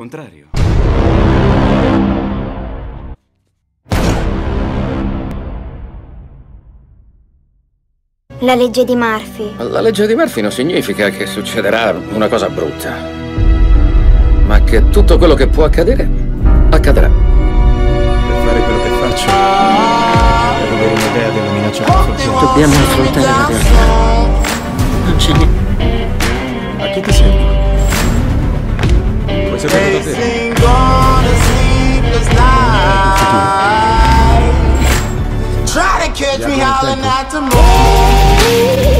Contrario. La legge di Murphy. La legge di Murphy non significa che succederà una cosa brutta, ma che tutto quello che può accadere, accadrà. Per fare quello che faccio, devo avere un'idea della minaccia che Dobbiamo affrontare la realtà. Non c'è niente. A chi ti serve? Chasing on sleep this night. Try to catch me howling at the moon.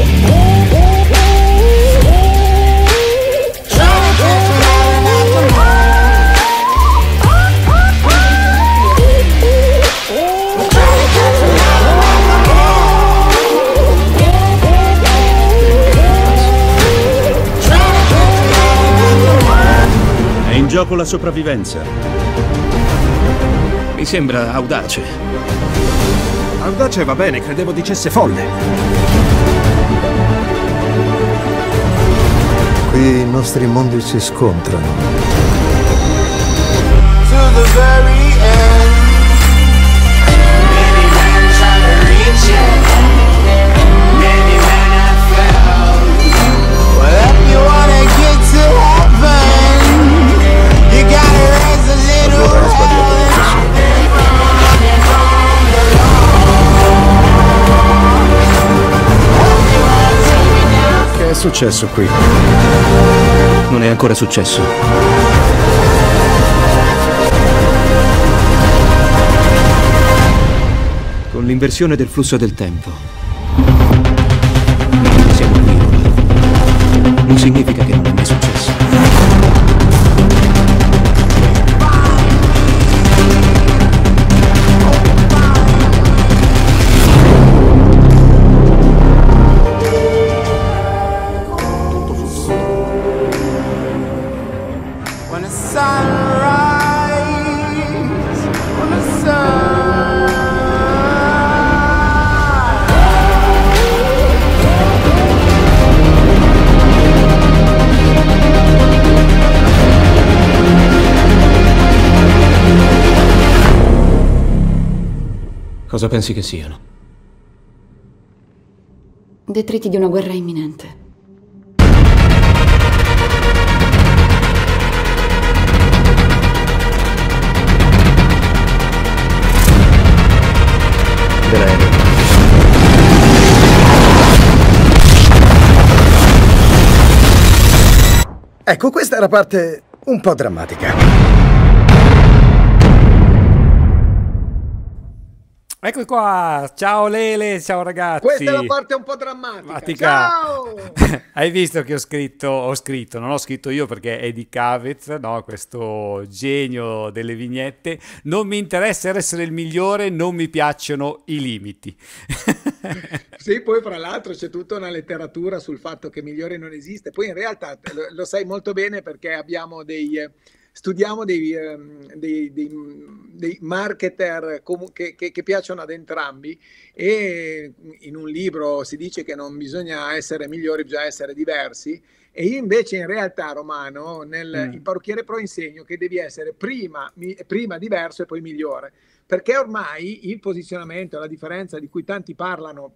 gioco la sopravvivenza. Mi sembra audace. Audace va bene, credevo dicesse folle. Qui i nostri mondi si scontrano. successo qui? Non è ancora successo. Con l'inversione del flusso del tempo. Siamo qui ora. Non significa che Cosa pensi che siano? Detriti di una guerra imminente. Ecco, questa è la parte un po' drammatica. Eccoci qua, ciao Lele, ciao ragazzi. Questa è la parte un po' drammatica. Matica. Ciao! Hai visto che ho scritto, ho scritto, non ho scritto io perché è di Cavez, no? questo genio delle vignette. Non mi interessa essere il migliore, non mi piacciono i limiti. sì, poi fra l'altro c'è tutta una letteratura sul fatto che migliore non esiste. Poi in realtà eh, lo sai molto bene perché abbiamo dei studiamo dei, ehm, dei, dei, dei marketer com- che, che, che, piacciono ad entrambi e in un libro si dice che non bisogna essere migliori, bisogna essere diversi e io invece in realtà Romano nel mm. parrucchiere pro insegno che devi essere prima, mi, prima diverso e poi migliore perché ormai il posizionamento, la differenza di cui tanti parlano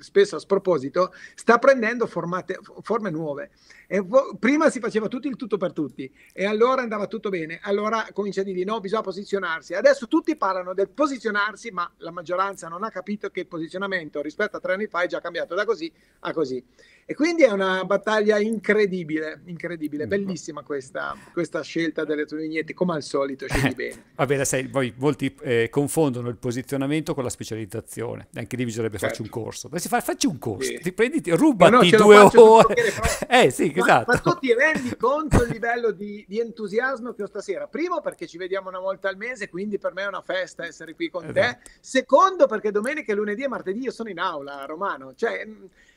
spesso a sproposito, sta prendendo formate, forme nuove. E prima si faceva tutto il tutto per tutti e allora andava tutto bene, allora comincia a dire no, bisogna posizionarsi. Adesso tutti parlano del posizionarsi, ma la maggioranza non ha capito che il posizionamento rispetto a tre anni fa è già cambiato da così a così. E quindi è una battaglia incredibile, incredibile, mm. bellissima questa, questa scelta delle tue vignette, come al solito scegli eh, bene. Va bene, sai, poi molti eh, confondono il posizionamento con la specializzazione, anche lì bisognerebbe certo. farci un certo. corso si fa? Facci un corso, sì. ti prenditi, eh rubati no, due ore. eh sì, ma, esatto. Ma tu ti rendi conto il livello di, di, entusiasmo che ho stasera? Primo perché ci vediamo una volta al mese, quindi per me è una festa essere qui con esatto. te. Secondo perché domenica, lunedì e martedì io sono in aula, Romano. Cioè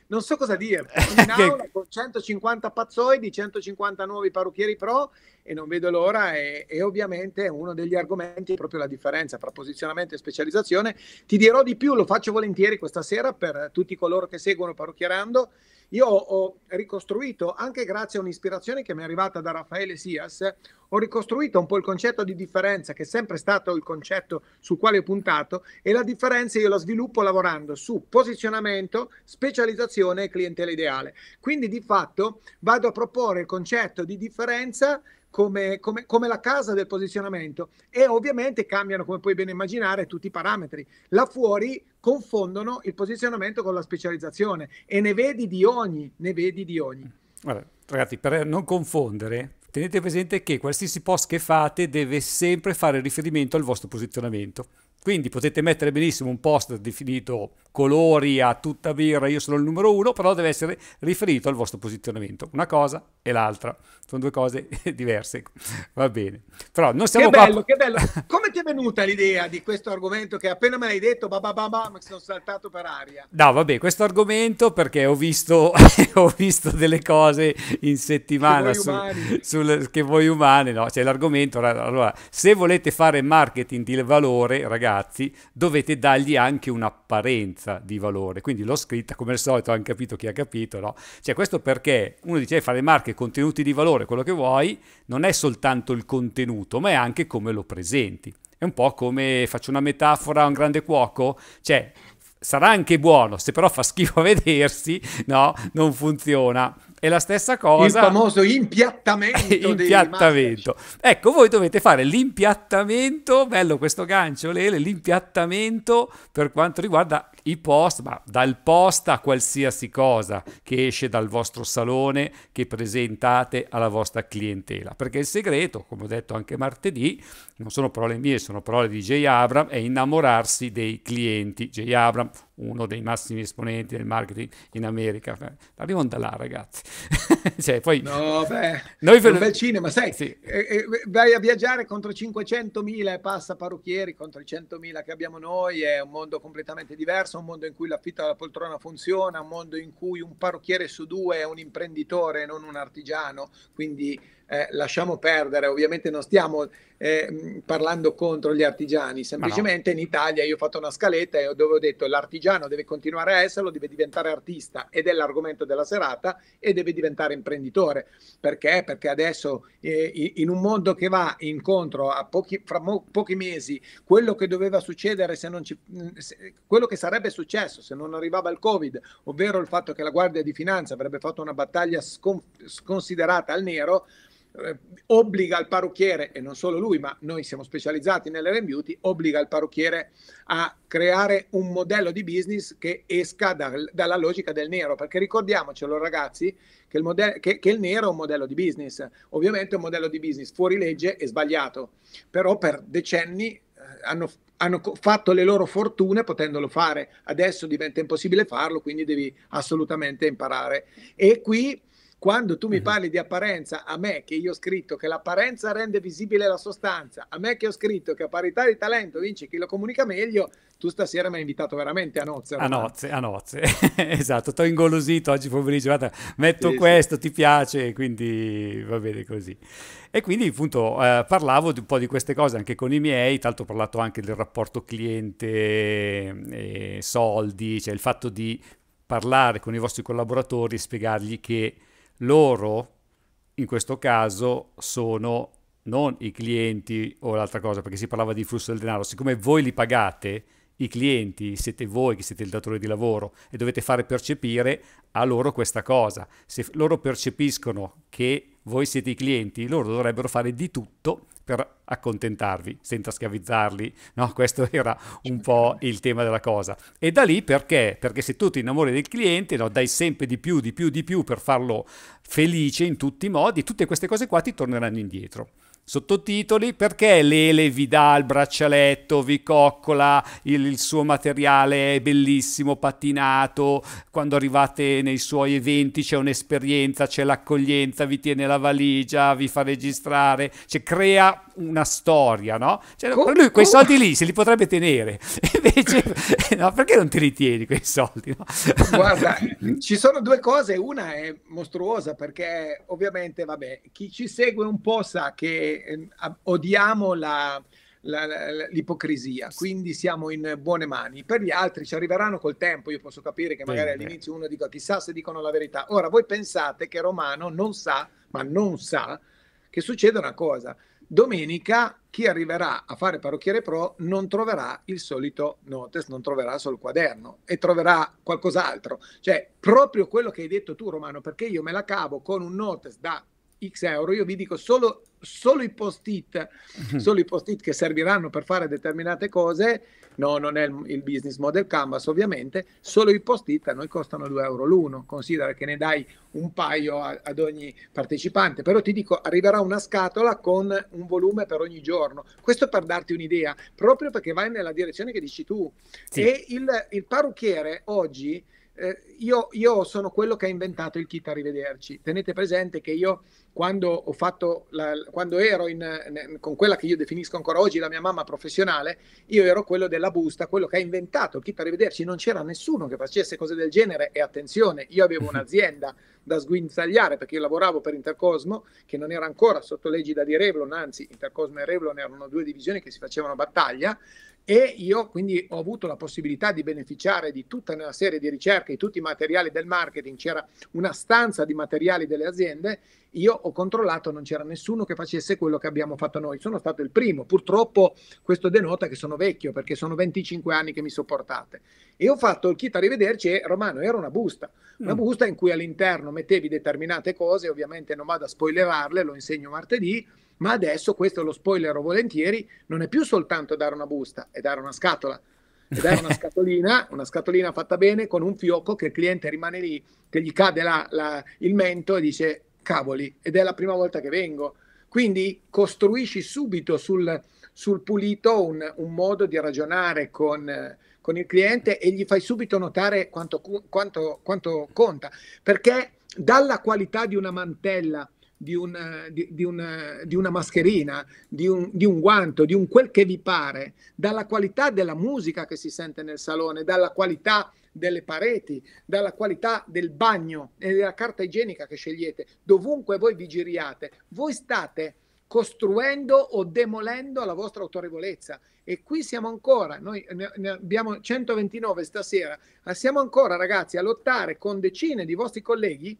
non so cosa dire. In aula con 150 pazzoidi, 150 nuovi parrucchieri pro e non vedo l'ora e, e ovviamente uno degli argomenti è proprio la differenza tra posizionamento e specializzazione. Ti dirò di più, lo faccio volentieri questa sera per tutti coloro che seguono parrucchierando. Io ho ricostruito, anche grazie a un'ispirazione che mi è arrivata da Raffaele Sias, ho ricostruito un po' il concetto di differenza, che è sempre stato il concetto sul quale ho puntato, e la differenza io la sviluppo lavorando su posizionamento, specializzazione e clientela ideale. Quindi di fatto vado a proporre il concetto di differenza come, come, come, la casa del posizionamento e ovviamente cambiano, come puoi ben immaginare, tutti i parametri. Là fuori confondono il posizionamento con la specializzazione e ne vedi di ogni, ne vedi di ogni. Vabbè, ragazzi, per non confondere, tenete presente che qualsiasi post che fate deve sempre fare riferimento al vostro posizionamento. Quindi potete mettere benissimo un post definito colori a tutta birra, io sono il numero uno, però deve essere riferito al vostro posizionamento. Una cosa e l'altra, sono due cose diverse. Va bene. Però non siamo che bello, qua... che bello. Come ti è venuta l'idea di questo argomento che appena me l'hai detto, bah bah bah, bah mi sono saltato per aria? No, vabbè, questo argomento perché ho visto, ho visto delle cose in settimana che voi, sul, sul, che voi umane, no? Cioè l'argomento, allora, se volete fare marketing di valore, ragazzi, dovete dargli anche un'apparenza differenza di valore. Quindi l'ho scritta, come al solito hanno capito chi ha capito, no? Cioè questo perché uno dice eh, fare marche, contenuti di valore, quello che vuoi, non è soltanto il contenuto, ma è anche come lo presenti. È un po' come, faccio una metafora, a un grande cuoco, cioè sarà anche buono, se però fa schifo a vedersi, no, non funziona. È la stessa cosa. Il famoso impiattamento. impiattamento. Ecco, voi dovete fare l'impiattamento, bello questo gancio Lele, l'impiattamento per quanto riguarda i post, ma dal post a qualsiasi cosa che esce dal vostro salone, che presentate alla vostra clientela. Perché il segreto, come ho detto anche martedì, non sono parole mie, sono parole di J. Abram, è innamorarsi dei clienti. J. Abram, uno dei massimi esponenti del marketing in America. Eh, Arrivo da là, ragazzi. cioè, poi... No, beh, noi per... un bel cinema, sai, sì. eh, eh vai a viaggiare contro 500.000 e passa parrucchieri contro i 100.000 che abbiamo noi, è un mondo completamente diverso, un mondo in cui l'affitto alla poltrona funziona, un mondo in cui un parrucchiere su due è un imprenditore, non un artigiano, quindi eh, lasciamo perdere, ovviamente non stiamo eh, parlando contro gli artigiani, semplicemente no. in Italia io ho fatto una scaletta dove ho detto l'artigiano deve continuare a esserlo, deve diventare artista ed è l'argomento della serata e deve diventare imprenditore. Perché? Perché adesso eh, in un mondo che va incontro a pochi, fra mo- pochi mesi, quello che doveva succedere se non ci, mm, se, quello che sarebbe successo se non arrivava il Covid, ovvero il fatto che la Guardia di Finanza avrebbe fatto una battaglia scon- sconsiderata al nero, eh, obbliga il parrucchiere, e non solo lui, ma noi siamo specializzati nell'Helen Beauty, obbliga il parrucchiere a creare un modello di business che esca dal, dalla logica del nero, perché ricordiamocelo ragazzi che il, modello, che, che il, nero è un modello di business, ovviamente è un modello di business fuori legge e sbagliato, però per decenni eh, hanno, hanno fatto le loro fortune potendolo fare, adesso diventa impossibile farlo, quindi devi assolutamente imparare. E qui quando tu mi mhm. parli di apparenza, a me che io ho scritto che l'apparenza rende visibile la sostanza, a me che ho scritto che a parità di talento vince chi lo comunica meglio, tu stasera mi hai invitato veramente a nozze. A nozze, a nozze, esatto, ti ho ingolosito oggi pomeriggio, guarda, metto sì, questo, sì. ti piace, quindi va bene così. E quindi appunto eh, parlavo un po' di queste cose anche con i miei, tanto ho parlato anche del rapporto cliente, eh, soldi, cioè il fatto di parlare con i vostri collaboratori e spiegargli che loro, in questo caso, sono non i clienti o l'altra cosa, perché si parlava di flusso del denaro, siccome voi li pagate, i clienti, siete voi che siete il datore di lavoro e dovete fare percepire a loro questa cosa. Se loro percepiscono che voi siete i clienti, loro dovrebbero fare di tutto per accontentarvi senza schiavizzarli, no? Questo era un po' il tema della cosa. E da lì perché? Perché se tu ti innamori del cliente, no, dai sempre di più, di più, di più per farlo felice in tutti i modi, tutte queste cose qua ti torneranno indietro sottotitoli perché Lele vi dà il braccialetto, vi coccola, il, il, suo materiale è bellissimo, pattinato, quando arrivate nei suoi eventi c'è un'esperienza, c'è l'accoglienza, vi tiene la valigia, vi fa registrare, cioè crea una storia, no? Cioè, oh, lui quei oh. soldi lì se li potrebbe tenere, invece no, perché non ti ritieni quei soldi? No? Guarda, ci sono due cose, una è mostruosa perché ovviamente, vabbè, chi ci segue un po' sa che eh, odiamo la, la, la, l'ipocrisia, quindi siamo in buone mani. Per gli altri ci arriveranno col tempo, io posso capire che magari all'inizio uno dica chissà se dicono la verità. Ora voi pensate che Romano non sa, ma non sa, che succede una cosa. Domenica chi arriverà a fare parrucchiere pro non troverà il solito notice, non troverà solo il quaderno e troverà qualcos'altro. Cioè, proprio quello che hai detto tu, Romano, perché io me la cavo con un notice da X euro, io vi dico solo, solo i post-it, solo i post-it che serviranno per fare determinate cose, no, non è il, il business model canvas ovviamente, solo i post-it a noi costano 2 euro l'uno, considera che ne dai un paio a, ad ogni partecipante, però ti dico arriverà una scatola con un volume per ogni giorno, questo per darti un'idea, proprio perché vai nella direzione che dici tu. Sì. E il, il parrucchiere oggi eh, io, io, sono quello che ha inventato il kit Arrivederci. Tenete presente che io quando ho fatto la, quando ero in, in, con quella che io definisco ancora oggi la mia mamma professionale, io ero quello della busta, quello che ha inventato il kit Arrivederci. Non c'era nessuno che facesse cose del genere e attenzione, io avevo mm-hmm. un'azienda da sguinzagliare perché io lavoravo per Intercosmo che non era ancora sotto l'egida di Revlon, anzi Intercosmo e Revlon erano due divisioni che si facevano battaglia e io quindi ho avuto la possibilità di beneficiare di tutta una serie di ricerche, di tutti i materiali del marketing, c'era una stanza di materiali delle aziende, io ho controllato, non c'era nessuno che facesse quello che abbiamo fatto noi, sono stato il primo, purtroppo questo denota che sono vecchio perché sono 25 anni che mi sopportate e ho fatto il kit arrivederci e Romano era una busta, una mm. busta in cui all'interno mettevi determinate cose, ovviamente non vado a spoilerarle, lo insegno martedì, ma adesso questo lo spoilerò volentieri, non è più soltanto dare una busta, è dare una scatola, è dare una scatolina, una scatolina fatta bene con un fiocco che il cliente rimane lì, che gli cade la, la, il mento e dice cavoli, ed è la prima volta che vengo. Quindi costruisci subito sul, sul pulito un, un, modo di ragionare con, con, il cliente e gli fai subito notare quanto, quanto, quanto conta, perché dalla qualità di una mantella di, un, di, di, un, di una mascherina, un, di un, guanto, di un quel che vi pare, dalla qualità della musica che si sente nel salone, dalla qualità delle pareti, dalla qualità del bagno e della carta igienica che scegliete, dovunque voi vi giriate, voi state costruendo o demolendo la vostra autorevolezza. E qui siamo ancora, noi ne abbiamo 129 stasera, siamo ancora ragazzi a lottare con decine di vostri colleghi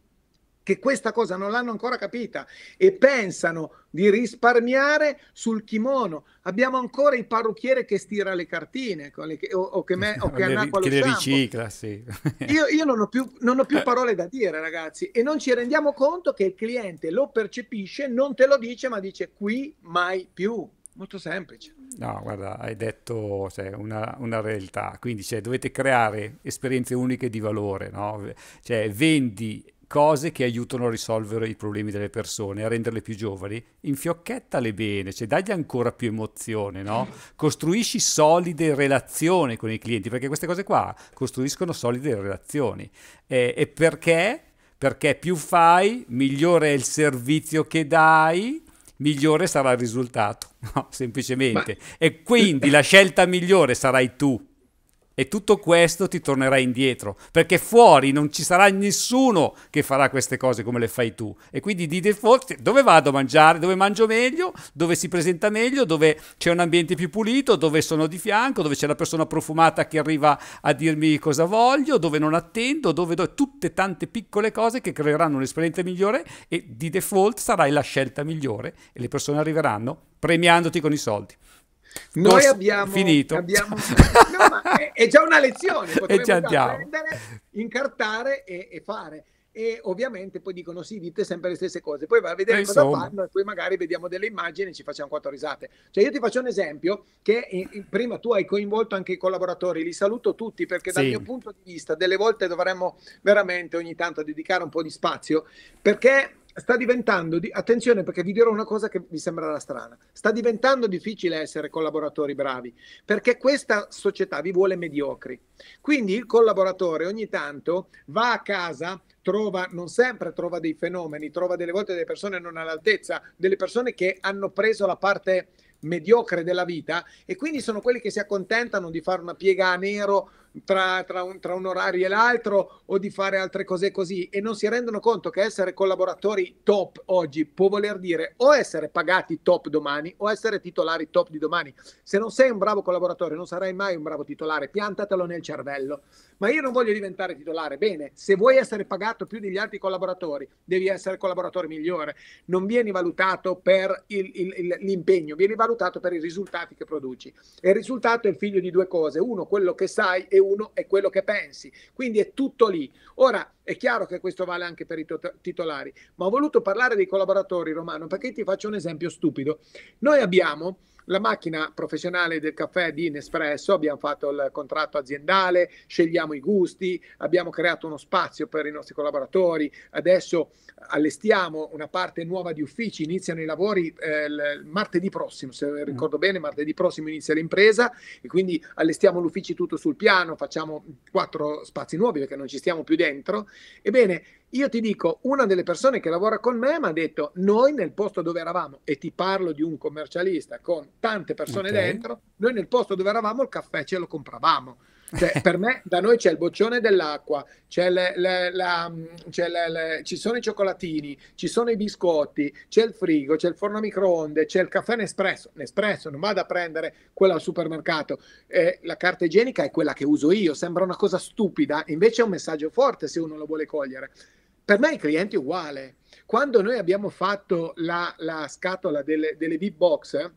che questa cosa non l'hanno ancora capita e pensano di risparmiare sul kimono. Abbiamo ancora il parrucchiere che stira le cartine ecco, le o, o, che, me, o che annacqua che le ricicla, sì. io, io non, ho più, non ho più eh. parole da dire, ragazzi, e non ci rendiamo conto che il cliente lo percepisce, non te lo dice, ma dice qui mai più. Molto semplice. No, guarda, hai detto cioè, una, una, realtà, quindi cioè, dovete creare esperienze uniche di valore, no? cioè, vendi cose che aiutano a risolvere i problemi delle persone, a renderle più giovani, infiocchettale bene, cioè dagli ancora più emozione, no? Costruisci solide relazioni con i clienti, perché queste cose qua costruiscono solide relazioni. Eh, e perché? Perché più fai, migliore è il servizio che dai, migliore sarà il risultato, no? semplicemente. Ma... E quindi la scelta migliore sarai tu e tutto questo ti tornerà indietro, perché fuori non ci sarà nessuno che farà queste cose come le fai tu. E quindi di default dove vado a mangiare, dove mangio meglio, dove si presenta meglio, dove c'è un ambiente più pulito, dove sono di fianco, dove c'è la persona profumata che arriva a dirmi cosa voglio, dove non attendo, dove do... tutte tante piccole cose che creeranno un'esperienza migliore e di default sarai la scelta migliore e le persone arriveranno premiandoti con i soldi. Noi abbiamo finito. Abbiamo, no, è, è, già una lezione, potremmo e ci andiamo. incartare e, e, fare. E ovviamente poi dicono sì, dite sempre le stesse cose, poi va a vedere e eh, cosa insomma. fanno e poi magari vediamo delle immagini e ci facciamo quattro risate. Cioè io ti faccio un esempio che eh, eh, prima tu hai coinvolto anche i collaboratori, li saluto tutti perché dal sì. mio punto di vista delle volte dovremmo veramente ogni tanto dedicare un po' di spazio perché sta diventando, di, attenzione perché vi dirò una cosa che vi sembrerà strana, sta diventando difficile essere collaboratori bravi perché questa società vi vuole mediocri. Quindi il collaboratore ogni tanto va a casa, trova, non sempre trova dei fenomeni, trova delle volte delle persone non all'altezza, delle persone che hanno preso la parte mediocre della vita e quindi sono quelli che si accontentano di fare una piega a nero tra, tra, un, tra un orario e l'altro o di fare altre cose così e non si rendono conto che essere collaboratori top oggi può voler dire o essere pagati top domani o essere titolari top di domani. Se non sei un bravo collaboratore non sarai mai un bravo titolare, piantatelo nel cervello. Ma io non voglio diventare titolare, bene, se vuoi essere pagato più degli altri collaboratori devi essere collaboratore migliore, non vieni valutato per il, il, il, l'impegno, vieni valutato per i risultati che produci. E il risultato è il figlio di due cose, uno quello che sai e e uno è quello che pensi. Quindi è tutto lì. Ora è chiaro che questo vale anche per i titolari, ma ho voluto parlare dei collaboratori, Romano, perché ti faccio un esempio stupido. Noi abbiamo la macchina professionale del caffè di Nespresso, abbiamo fatto il contratto aziendale, scegliamo i gusti, abbiamo creato uno spazio per i nostri collaboratori, adesso allestiamo una parte nuova di uffici, iniziano i lavori eh, il martedì prossimo, se mm. ricordo bene, martedì prossimo inizia l'impresa e quindi allestiamo l'ufficio tutto sul piano, facciamo quattro spazi nuovi perché non ci stiamo più dentro. Ebbene, io ti dico, una delle persone che lavora con me mi ha detto, noi nel posto dove eravamo, e ti parlo di un commercialista con tante persone okay. dentro, noi nel posto dove eravamo il caffè ce lo compravamo cioè, per me, da noi c'è il boccione dell'acqua, c'è le, le, la, mm, c'è le, ci sono i cioccolatini, ci sono i biscotti, c'è il frigo, c'è il forno a microonde, c'è il caffè Nespresso. Nespresso, non vado a prendere quella al supermercato. Eh, la carta igienica è quella che uso io, sembra una cosa stupida, invece è un messaggio forte se uno lo vuole cogliere. Per me i clienti è uguale. Quando noi abbiamo fatto la, la scatola delle, delle box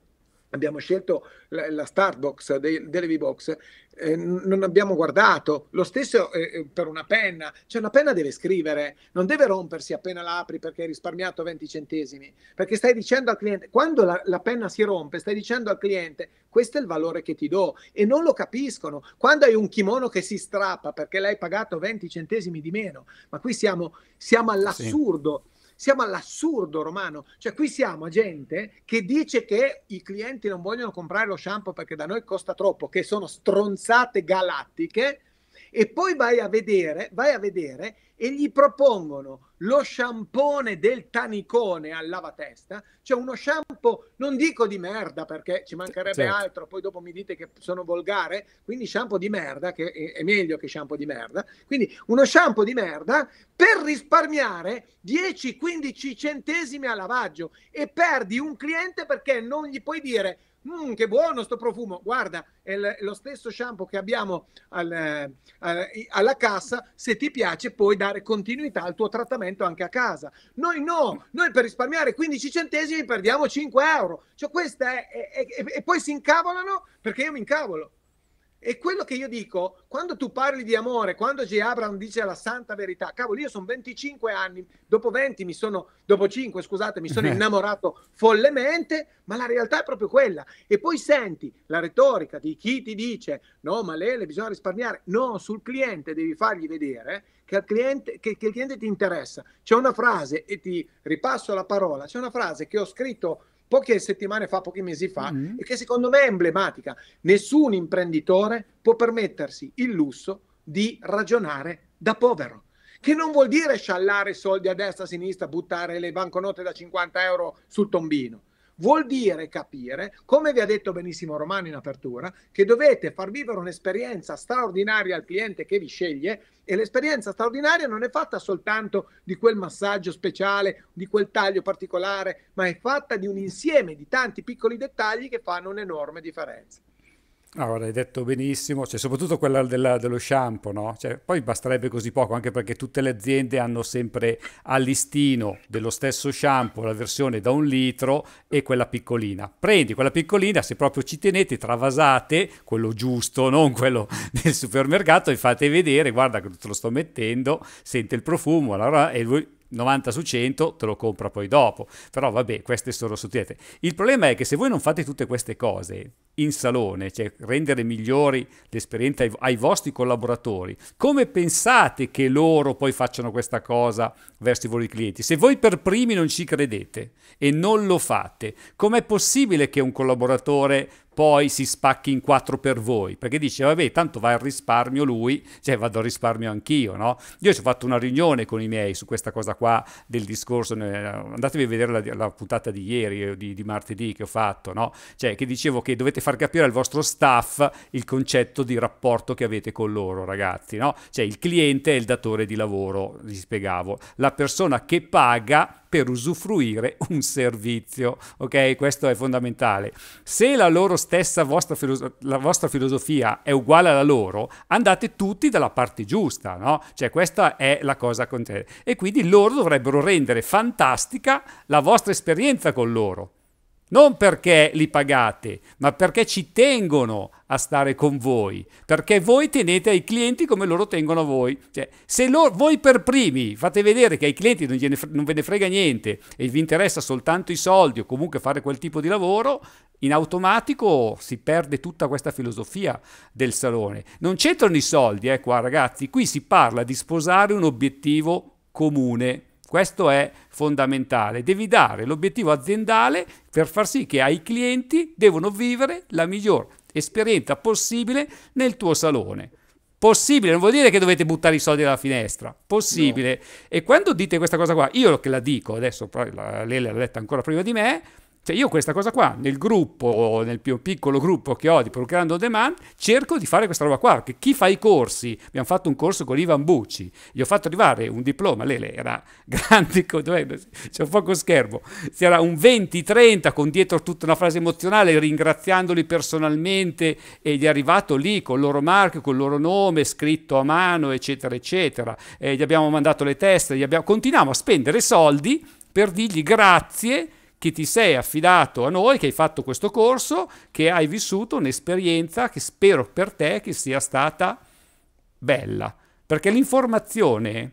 abbiamo scelto la, la Starbox delle V-Box, eh, non abbiamo guardato. Lo stesso eh, eh, per una penna, cioè una penna deve scrivere, non deve rompersi appena la apri perché hai risparmiato 20 centesimi, perché stai dicendo al cliente, quando la, la, penna si rompe, stai dicendo al cliente questo è il valore che ti do e non lo capiscono. Quando hai un kimono che si strappa perché l'hai pagato 20 centesimi di meno, ma qui siamo, siamo all'assurdo. Sì siamo all'assurdo romano, cioè qui siamo a gente che dice che i clienti non vogliono comprare lo shampoo perché da noi costa troppo, che sono stronzate galattiche, e poi vai a vedere, vai a vedere e gli propongono lo shampoo del tanicone al lavatesta, cioè uno shampoo, non dico di merda perché ci mancherebbe certo. altro, poi dopo mi dite che sono volgare, quindi shampoo di merda, che è meglio che shampoo di merda, quindi uno shampoo di merda per risparmiare 10-15 centesimi a lavaggio e perdi un cliente perché non gli puoi dire Mm, che buono sto profumo! Guarda, è lo stesso shampoo che abbiamo al, eh, al, alla cassa. Se ti piace, puoi dare continuità al tuo trattamento anche a casa. Noi no, noi per risparmiare 15 centesimi perdiamo 5 euro. Cioè, questa è, è, è, e poi si incavolano perché io mi incavolo. E quello che io dico, quando tu parli di amore, quando J. Abraham dice la santa verità, cavolo, io sono 25 anni, dopo 20 mi sono, dopo 5 scusate, mi sono eh. innamorato follemente, ma la realtà è proprio quella. E poi senti la retorica di chi ti dice, no, ma Lele bisogna risparmiare. No, sul cliente devi fargli vedere che, al cliente, che, che il cliente ti interessa. C'è una frase, e ti ripasso la parola, c'è una frase che ho scritto poche settimane fa, pochi mesi fa, mm-hmm. e che secondo me è emblematica. Nessun imprenditore può permettersi il lusso di ragionare da povero che non vuol dire sciallare soldi a destra, e a sinistra, buttare le banconote da 50 euro sul tombino. Vuol dire capire, come vi ha detto benissimo Romano in apertura, che dovete far vivere un'esperienza straordinaria al cliente che vi sceglie e l'esperienza straordinaria non è fatta soltanto di quel massaggio speciale, di quel taglio particolare, ma è fatta di un insieme di tanti piccoli dettagli che fanno un'enorme differenza. Allora, hai detto benissimo, cioè, soprattutto quella della, dello shampoo, no? Cioè, poi basterebbe così poco, anche perché tutte le aziende hanno sempre a listino dello stesso shampoo, la versione da un litro e quella piccolina. Prendi quella piccolina, se proprio ci tenete, travasate, quello giusto, non quello del supermercato, e fate vedere, guarda che te lo sto mettendo, sente il profumo, allora, e lui 90 su 100 te lo compra poi dopo. Però vabbè, queste sono sottilette. Il problema è che se voi non fate tutte queste cose in salone, cioè rendere migliori l'esperienza ai, ai vostri collaboratori, come pensate che loro poi facciano questa cosa verso i vostri clienti? Se voi per primi non ci credete e non lo fate, com'è possibile che un collaboratore poi si spacchi in quattro per voi, perché dice vabbè tanto va al risparmio lui, cioè vado al risparmio anch'io, no? Io ci ho fatto una riunione con i miei su questa cosa qua del discorso, andatevi a vedere la, la puntata di ieri, eh, di, di martedì che ho fatto, no? Cioè che dicevo che dovete far capire al vostro staff il concetto di rapporto che avete con loro ragazzi, no? Cioè il cliente è il datore di lavoro, vi spiegavo, la persona che paga per usufruire un servizio. Ok, questo è fondamentale. Se la loro stessa vostra, filoso- la vostra filosofia è uguale alla loro, andate tutti dalla parte giusta, no? Cioè, questa è la cosa con te. E quindi loro dovrebbero rendere fantastica la vostra esperienza con loro non perché li pagate, ma perché ci tengono a stare con voi, perché voi tenete ai clienti come loro tengono a voi. Cioè, se loro, voi per primi fate vedere che ai clienti non, gliene, non ve ne frega niente e vi interessa soltanto i soldi o comunque fare quel tipo di lavoro, in automatico si perde tutta questa filosofia del salone. Non c'entrano i soldi, eh, ecco, ah, qua ragazzi, qui si parla di sposare un obiettivo comune questo è fondamentale. Devi dare l'obiettivo aziendale per far sì che ai clienti devono vivere la miglior esperienza possibile nel tuo salone. Possibile, non vuol dire che dovete buttare i soldi dalla finestra. Possibile. No. E quando dite questa cosa qua, io che la dico adesso, lei l'ha letta ancora prima di me, cioè io questa cosa qua, nel gruppo, nel più piccolo gruppo che ho di Procreando Demand, cerco di fare questa roba qua, perché chi fa i corsi, abbiamo fatto un corso con Ivan Bucci, gli ho fatto arrivare un diploma, lei era grande, cioè, c'è un poco schermo, c'era un 20-30 con dietro tutta una frase emozionale ringraziandoli personalmente e gli è arrivato lì con il loro marchio, con il loro nome, scritto a mano, eccetera, eccetera, e eh, gli abbiamo mandato le teste, abbiamo... continuiamo a spendere soldi per dirgli grazie che ti sei affidato a noi, che hai fatto questo corso, che hai vissuto un'esperienza che spero per te che sia stata bella. Perché l'informazione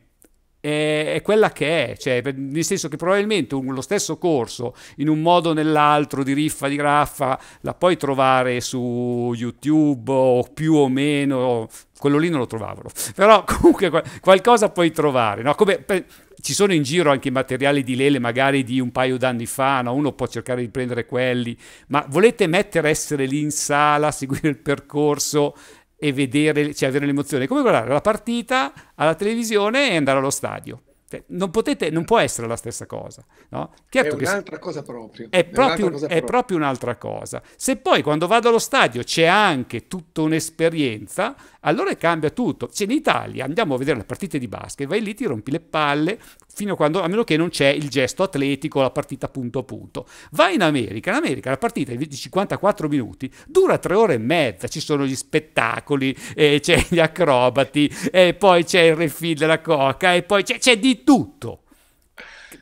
è, quella che è, cioè, nel senso che probabilmente un, lo stesso corso, in un modo o nell'altro, di riffa, di graffa, la puoi trovare su YouTube o più o meno quello lì non lo trovavano, però comunque qualcosa puoi trovare, no? Come, per, ci sono in giro anche i materiali di Lele magari di un paio d'anni fa, no? uno può cercare di prendere quelli, ma volete mettere essere lì in sala, seguire il percorso e vedere, cioè avere l'emozione, come guardare la partita alla televisione e andare allo stadio. Cioè, non, potete, non può essere la stessa cosa, no? Chiaro è un'altra che, cosa proprio. È, è proprio, cosa è proprio. proprio un'altra cosa. Se poi quando vado allo stadio c'è anche tutta un'esperienza, allora cambia tutto. Se in Italia andiamo a vedere le partite di basket, vai lì, ti rompi le palle, fino a quando, a meno che non c'è il gesto atletico, la partita punto a punto. Vai in America, in America la partita di 54 minuti dura 3 ore e mezza, ci sono gli spettacoli, eh, c'è gli acrobati, eh, poi c'è il refill della coca, e poi c'è, c'è di tutto.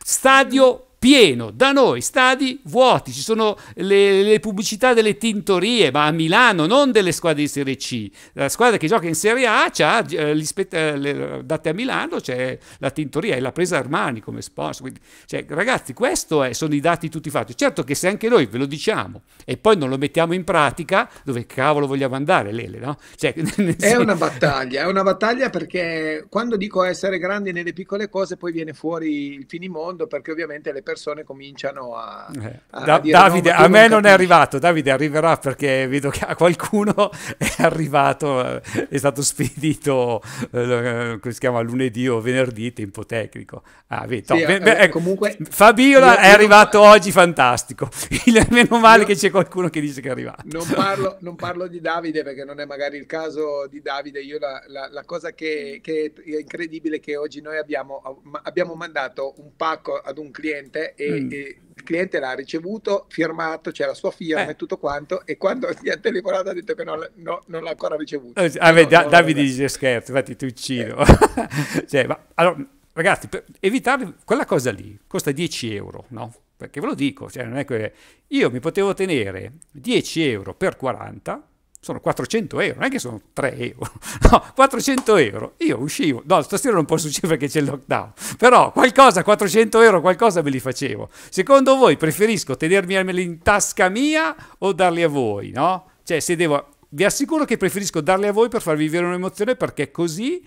Stadio pieno, da noi stadi vuoti, ci sono le, le, pubblicità delle tintorie, ma a Milano non delle squadre di Serie C, la squadra che gioca in Serie A, c'ha, eh, gli spett- eh, le, date a Milano, c'è la tintoria e la presa Armani come sponsor, Quindi, cioè, ragazzi questo sono i dati tutti fatti, certo che se anche noi ve lo diciamo e poi non lo mettiamo in pratica, dove cavolo vogliamo andare Lele, no? Cioè, è una battaglia, è una battaglia perché quando dico essere grandi nelle piccole cose poi viene fuori il finimondo perché ovviamente le persone cominciano a... Eh. a da, dire, Davide, no, a me non, non è arrivato, Davide arriverà perché vedo che a qualcuno è arrivato, eh, è stato spedito, eh, si chiama lunedì o venerdì, tempo tecnico. Ah, sì, no, eh, ecco, comunque... Fabiola io, è arrivato io, oggi, fantastico. Il, meno male io, che c'è qualcuno che dice che è arrivato. Non parlo, non parlo, di Davide perché non è magari il caso di Davide, io la, la, la cosa che, che è incredibile è che oggi noi abbiamo, abbiamo mandato un pacco ad un cliente cliente e, mm. e il cliente l'ha ricevuto, firmato, c'è la sua firma eh. e tutto quanto e quando si è telefonato ha detto che non, no, non l'ha ancora ricevuto. Eh, ah, no, da, Davide dice scherzo, infatti ti uccido. Eh. cioè, ma, allora, ragazzi, per evitare quella cosa lì costa 10 euro, no? Perché ve lo dico, cioè, non è che io mi potevo tenere 10 euro per 40 sono 400 euro, non è che sono 3 euro, no, 400 euro, io uscivo, no, stasera non posso uscire perché c'è il lockdown, però qualcosa, 400 euro, qualcosa me li facevo. Secondo voi preferisco tenermeli in tasca mia o darli a voi, no? Cioè, se devo, vi assicuro che preferisco darli a voi per farvi vivere un'emozione perché così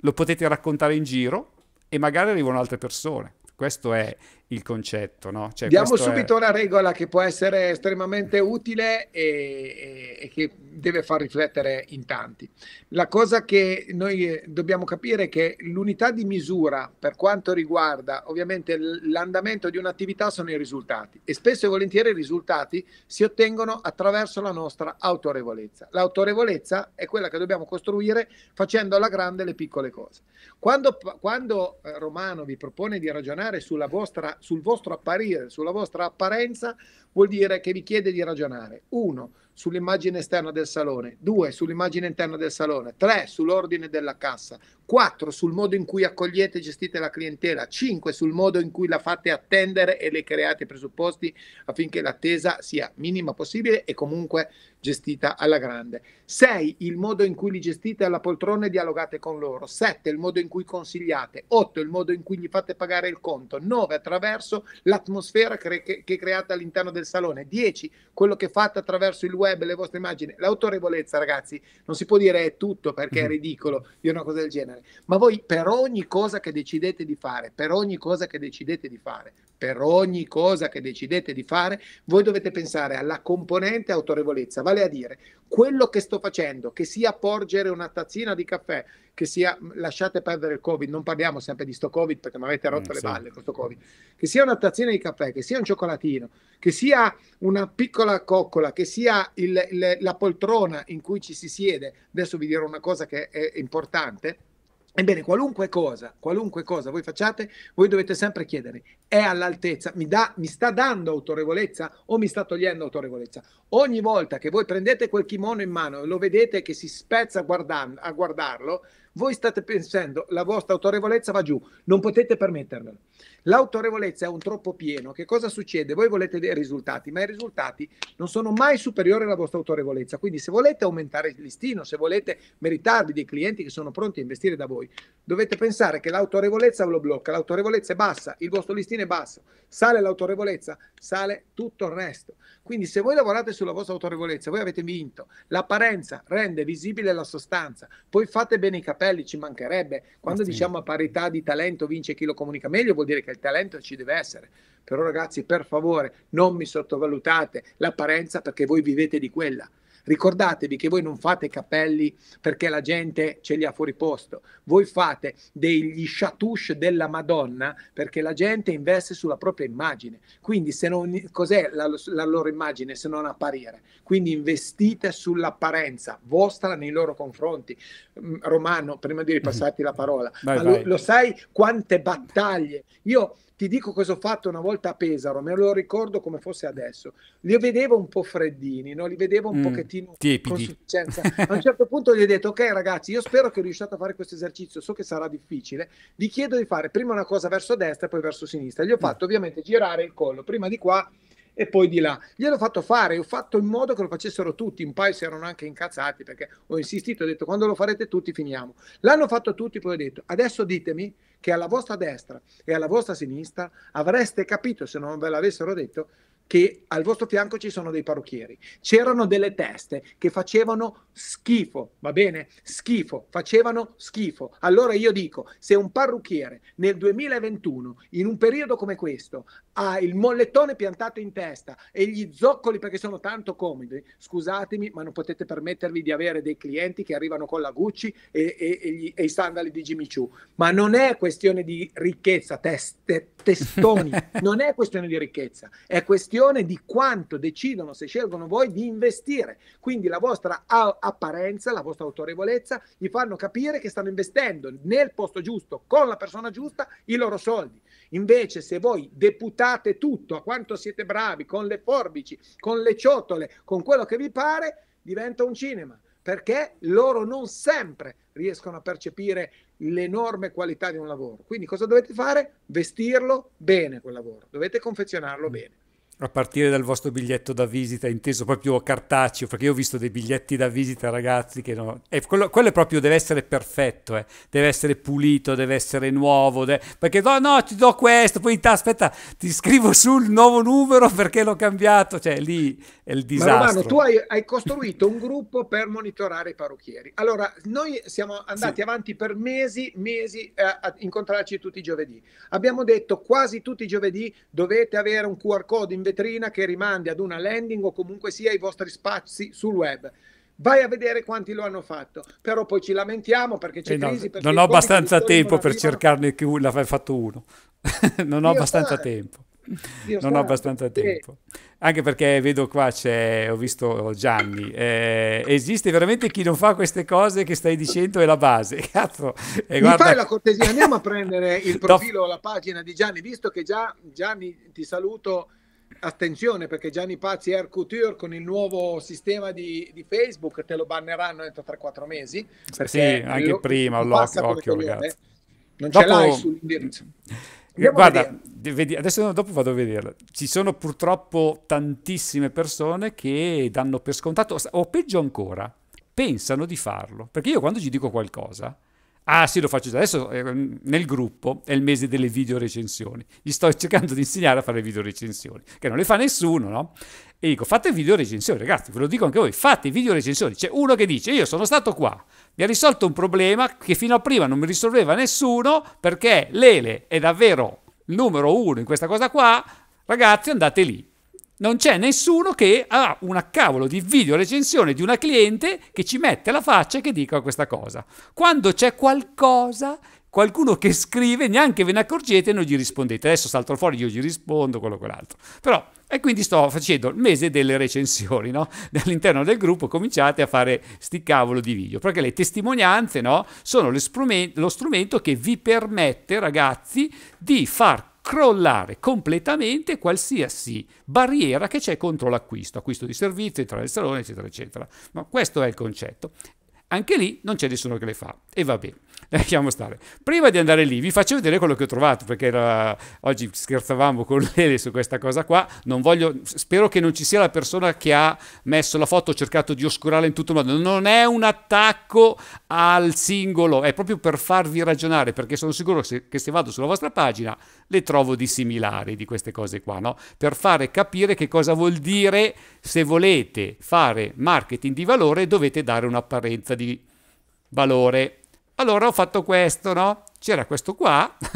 lo potete raccontare in giro e magari arrivano altre persone. Questo è il concetto. No? Cioè, Diamo subito è... una regola che può essere estremamente utile e, e, che deve far riflettere in tanti. La cosa che noi eh, dobbiamo capire è che l'unità di misura per quanto riguarda ovviamente l'andamento di un'attività sono i risultati e spesso e volentieri i risultati si ottengono attraverso la nostra autorevolezza. L'autorevolezza è quella che dobbiamo costruire facendo alla grande le piccole cose. Quando, quando eh, Romano vi propone di ragionare sulla vostra sul vostro apparire, sulla vostra apparenza, vuol dire che vi chiede di ragionare. Uno, sull'immagine esterna del salone, due, sull'immagine interna del salone, tre, sull'ordine della cassa, quattro, sul modo in cui accogliete e gestite la clientela, cinque, sul modo in cui la fate attendere e le create i presupposti affinché l'attesa sia minima possibile e comunque gestita alla grande. 6. Il modo in cui li gestite alla poltrona e dialogate con loro. 7. Il modo in cui consigliate. 8. Il modo in cui gli fate pagare il conto. 9. Attraverso l'atmosfera cre- che create all'interno del del salone, 10 quello che fate attraverso il web, le vostre immagini, l'autorevolezza ragazzi, non si può dire è tutto perché è mhm. ridicolo di una cosa del genere, ma voi per ogni cosa che decidete di fare, per ogni cosa che decidete di fare, per ogni cosa che decidete di fare, voi dovete pensare alla componente autorevolezza, vale a dire quello che sto facendo, che sia porgere una tazzina di caffè, che sia lasciate perdere il Covid, non parliamo sempre di sto Covid perché mi avete rotto mm, le sì. balle sto Covid, che sia una tazzina di caffè, che sia un cioccolatino, che sia una piccola coccola, che sia il, il, la poltrona in cui ci si siede, adesso vi dirò una cosa che è importante Ebbene, qualunque cosa, qualunque cosa voi facciate, voi dovete sempre chiedere, è all'altezza, mi, da, mi, sta dando autorevolezza o mi sta togliendo autorevolezza? Ogni volta che voi prendete quel kimono in mano e lo vedete che si spezza guardan- a guardarlo, voi state pensando, la vostra autorevolezza va giù, non potete permettervelo. L'autorevolezza è un troppo pieno. Che cosa succede? Voi volete dei risultati, ma i risultati non sono mai superiori alla vostra autorevolezza. Quindi se volete aumentare il listino, se volete meritarvi dei clienti che sono pronti a investire da voi, dovete pensare che l'autorevolezza lo blocca, l'autorevolezza è bassa, il vostro listino è basso. Sale l'autorevolezza, sale tutto il resto. Quindi se voi lavorate sulla vostra autorevolezza, voi avete vinto. L'apparenza rende visibile la sostanza. Poi fate bene i capelli fratelli, ci mancherebbe. Quando sì. diciamo a parità di talento vince chi lo comunica meglio, vuol dire che il talento ci deve essere. Però ragazzi, per favore, non mi sottovalutate l'apparenza perché voi vivete di quella. Ricordatevi che voi non fate capelli perché la gente ce li ha fuori posto, voi fate degli chatouche della Madonna perché la gente investe sulla propria immagine. Quindi se non, cos'è la, la loro immagine se non apparire? Quindi investite sull'apparenza vostra nei loro confronti. Mm, Romano, prima di ripassarti la parola, vai, vai. Lo, lo sai quante battaglie io ti dico cosa ho fatto una volta a Pesaro, me lo ricordo come fosse adesso. Li vedevo un po' freddini, no? li vedevo un mm, pochettino tiepidi. A un certo punto gli ho detto, ok ragazzi, io spero che riusciate a fare questo esercizio, so che sarà difficile, vi chiedo di fare prima una cosa verso destra e poi verso sinistra. Gli ho mm. fatto mm. ovviamente girare il collo, prima di qua e poi di là. Gliel'ho fatto fare, ho fatto in modo che lo facessero tutti, un paio si erano anche incazzati perché ho insistito, ho detto quando lo farete tutti finiamo. L'hanno fatto tutti, poi ho detto adesso ditemi che alla vostra destra e alla vostra sinistra avreste capito, se non ve l'avessero detto, che al vostro fianco ci sono dei parrucchieri. C'erano delle teste che facevano schifo, va bene? Schifo, facevano schifo. Allora io dico, se un parrucchiere nel 2021, in un periodo come questo, ha il mollettone piantato in testa e gli zoccoli perché sono tanto comodi, scusatemi, ma non potete permettervi di avere dei clienti che arrivano con la Gucci e, e, e, gli, e i sandali di Jimmy Choo. Ma non è questione di ricchezza, teste, testoni, non è questione di ricchezza, è questione questione di quanto decidono, se scelgono voi, di investire. Quindi la vostra apparenza, la vostra autorevolezza gli fanno capire che stanno investendo nel posto giusto, con la persona giusta, i loro soldi. Invece se voi deputate tutto a quanto siete bravi, con le forbici, con le ciotole, con quello che vi pare, diventa un cinema perché loro non sempre riescono a percepire l'enorme qualità di un lavoro. Quindi cosa dovete fare? Vestirlo bene quel lavoro, dovete confezionarlo mm. bene a partire dal vostro biglietto da visita, inteso proprio cartaceo, perché io ho visto dei biglietti da visita, ragazzi, che no... Eh, quello, quello, è proprio, deve essere perfetto, eh. deve essere pulito, deve essere nuovo, deve... perché no, no, ti do questo, poi ta, aspetta, ti scrivo sul nuovo numero perché l'ho cambiato, cioè lì è il disastro. Ma Romano, tu hai, hai costruito un gruppo per monitorare i parrucchieri. Allora, noi siamo andati sì. avanti per mesi, mesi eh, a incontrarci tutti i giovedì. Abbiamo detto quasi tutti i giovedì dovete avere un QR code in vetrina che rimandi ad una landing o comunque sia i vostri spazi sul web. Vai a vedere quanti lo hanno fatto, però poi ci lamentiamo perché c'è eh no, crisi. Perché non ho abbastanza tempo per cercarne chi l'ha fatto uno. non ho abbastanza fare. tempo. Dio non ho abbastanza tempo. Anche perché vedo qua c'è, ho visto Gianni, eh, esiste veramente chi non fa queste cose che stai dicendo è la base. Cazzo, eh, guarda... fai la cortesia, andiamo a prendere il profilo, la pagina di Gianni, visto che già Gianni ti saluto attenzione perché Gianni Pazzi e Air Couture con il nuovo sistema di, di Facebook te lo banneranno entro 3-4 mesi. Sì, anche lo, prima, l'occhio, occhio, ragazzi. Non Dopo... ce l'hai sull'indirizzo. Eh, Andiamo Guarda, adesso dopo vado a vederlo. Ci sono purtroppo tantissime persone che danno per scontato, o peggio ancora, pensano di farlo. Perché io quando ci dico qualcosa, Ah sì, lo faccio già adesso eh, nel gruppo, è il mese delle video recensioni. Gli sto cercando di insegnare a fare video recensioni, che non le fa nessuno, no? E dico, fate video recensioni, ragazzi, ve lo dico anche voi, fate video recensioni. C'è uno che dice, io sono stato qua, mi ha risolto un problema che fino a prima non mi risolveva nessuno, perché Lele è davvero il numero uno in questa cosa qua, ragazzi andate lì non c'è nessuno che ha una cavolo di video recensione di una cliente che ci mette la faccia e che dica questa cosa. Quando c'è qualcosa, qualcuno che scrive, neanche ve ne accorgete e non gli rispondete. Adesso salto fuori, io gli rispondo, quello quell'altro. Però, e quindi sto facendo il mese delle recensioni, no? All'interno del gruppo cominciate a fare sti cavolo di video, perché le testimonianze, no? Sono lo strumento che vi permette, ragazzi, di far crollare completamente qualsiasi barriera che c'è contro l'acquisto, acquisto di servizi, attraverso il salone, eccetera, eccetera. Ma questo è il concetto. Anche lì non c'è nessuno che le fa. E va bene, lasciamo stare. Prima di andare lì vi faccio vedere quello che ho trovato, perché era... oggi scherzavamo con Lele su questa cosa qua. Voglio... spero che non ci sia la persona che ha messo la foto, ho cercato di oscurarla in tutto il modo. Non è un attacco al singolo, è proprio per farvi ragionare, perché sono sicuro che se vado sulla vostra pagina le trovo di similari di queste cose qua, no? Per fare capire che cosa vuol dire se volete fare marketing di valore dovete dare un'apparenza di valore. Allora ho fatto questo, no? C'era questo qua,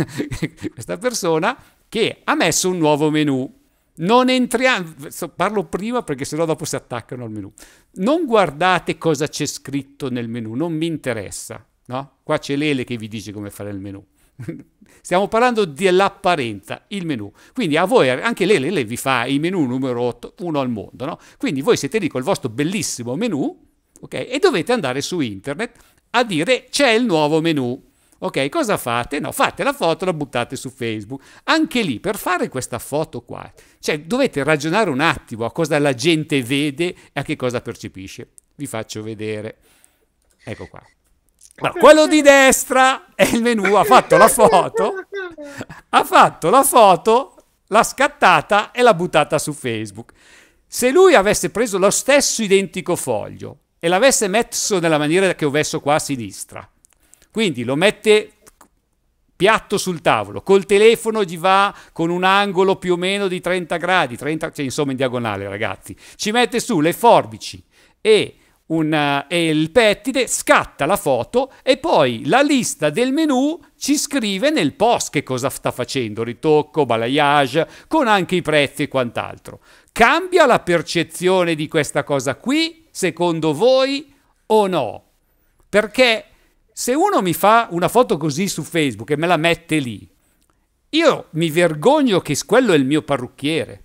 questa persona, che ha messo un nuovo menu. Non entriamo, parlo prima perché sennò dopo si attaccano al menu. Non guardate cosa c'è scritto nel menu, non mi interessa. No? Qua c'è Lele che vi dice come fare il menu. Stiamo parlando dell'apparenza, il menu. Quindi a voi, anche Lele, Lele vi fa il menu numero 8, uno al mondo. No? Quindi voi siete lì col vostro bellissimo menu Okay? E dovete andare su internet a dire c'è il nuovo menu. Ok, cosa fate? No, fate la foto e la buttate su Facebook. Anche lì, per fare questa foto qua, cioè dovete ragionare un attimo a cosa la gente vede e a che cosa percepisce. Vi faccio vedere. Ecco qua. No, quello di destra è il menu, ha fatto la foto, ha fatto la foto, l'ha scattata e l'ha buttata su Facebook. Se lui avesse preso lo stesso identico foglio, e l'avesse messo nella maniera che ho messo qua a sinistra. Quindi lo mette piatto sul tavolo, col telefono gli va con un angolo più o meno di 30 gradi, 30, cioè insomma in diagonale ragazzi, ci mette su le forbici e, una, eh, e il pettine, scatta la foto e poi la lista del menu ci scrive nel post che cosa sta facendo, ritocco, balayage, con anche i prezzi e quant'altro. Cambia la percezione di questa cosa qui, secondo voi, o no? Perché se uno mi fa una foto così su Facebook e me la mette lì, io mi vergogno che quello è il mio parrucchiere.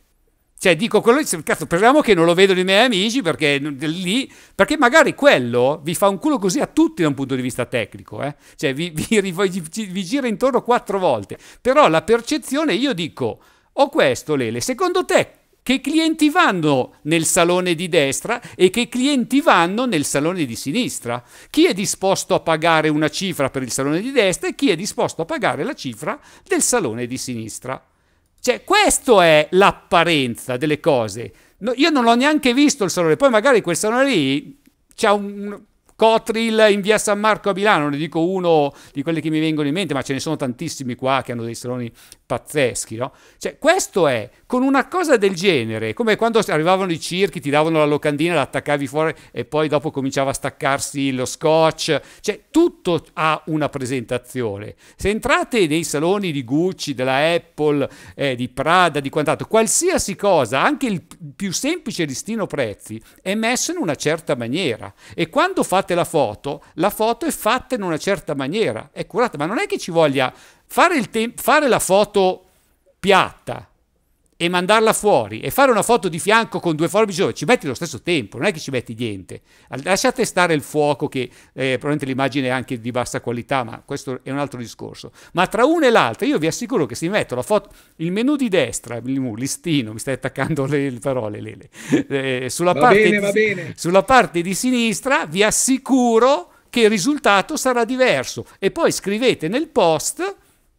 Cioè, dico quello cazzo, speriamo che non lo vedono i miei amici perché lì, perché magari quello vi fa un culo così a tutti da un punto di vista tecnico, eh? cioè vi, vi, vi, vi gira intorno quattro volte. Però la percezione, io dico, ho questo Lele, secondo te che clienti vanno nel salone di destra e che clienti vanno nel salone di sinistra. Chi è disposto a pagare una cifra per il salone di destra e chi è disposto a pagare la cifra del salone di sinistra. Cioè, questa è l'apparenza delle cose. No, io non l'ho neanche visto il salone, poi magari quel salone lì c'ha un, Cotril in via San Marco a Milano, ne dico uno di quelli che mi vengono in mente, ma ce ne sono tantissimi qua che hanno dei saloni pazzeschi, no? Cioè, questo è, con una cosa del genere, come quando arrivavano i circhi, ti davano la locandina, la attaccavi fuori e poi dopo cominciava a staccarsi lo scotch, cioè tutto ha una presentazione. Se entrate nei saloni di Gucci, della Apple, eh, di Prada, di quant'altro, qualsiasi cosa, anche il più semplice listino prezzi, è messo in una certa maniera. E quando fate fate la foto, la foto è fatta in una certa maniera, è curata, ma non è che ci voglia fare, il te- fare la foto piatta, e mandarla fuori e fare una foto di fianco con due forbici dove ci metti lo stesso tempo, non è che ci metti niente. Lasciate stare il fuoco che eh, probabilmente l'immagine è anche di bassa qualità, ma questo è un altro discorso. Ma tra una e l'altra io vi assicuro che se metto la foto, il menu di destra, il listino, mi stai attaccando le, parole Lele, eh, sulla, va parte bene, di, sulla parte di sinistra vi assicuro che il risultato sarà diverso. E poi scrivete nel post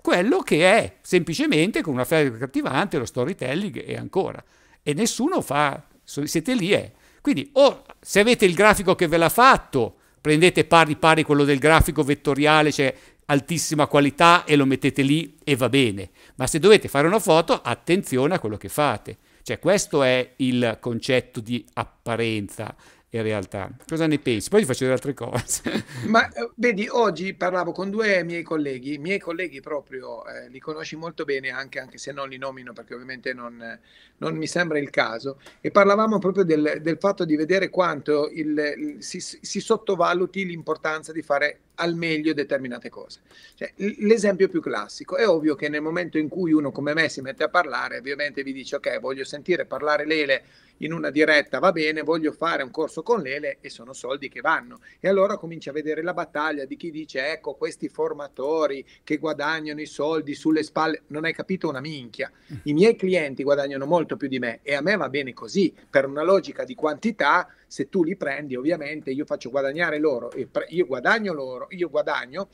quello che è semplicemente con una frase cattivante, lo storytelling e ancora. E nessuno fa, siete lì e... Eh. Quindi o se avete il grafico che ve l'ha fatto, prendete pari pari quello del grafico vettoriale, cioè altissima qualità e lo mettete lì e va bene. Ma se dovete fare una foto, attenzione a quello che fate. Cioè questo è il concetto di apparenza in realtà. Cosa ne pensi? Poi ti faccio delle altre cose. Ma eh, vedi, oggi parlavo con due miei colleghi, miei colleghi proprio, eh, li conosci molto bene anche, anche, se non li nomino perché ovviamente non, non mi sembra il caso, e parlavamo proprio del, del fatto di vedere quanto il, il, si, si sottovaluti l'importanza di fare al meglio determinate cose. Cioè, l'esempio più classico, è ovvio che nel momento in cui uno come me si mette a parlare, ovviamente vi dice ok, voglio sentire parlare Lele in una diretta, va bene, voglio fare un corso con Lele e sono soldi che vanno. E allora comincia a vedere la battaglia di chi dice ecco questi formatori che guadagnano i soldi sulle spalle, non hai capito una minchia. Mm. I miei clienti guadagnano molto più di me e a me va bene così, per una logica di quantità se tu li prendi ovviamente io faccio guadagnare loro, io guadagno loro, io guadagno,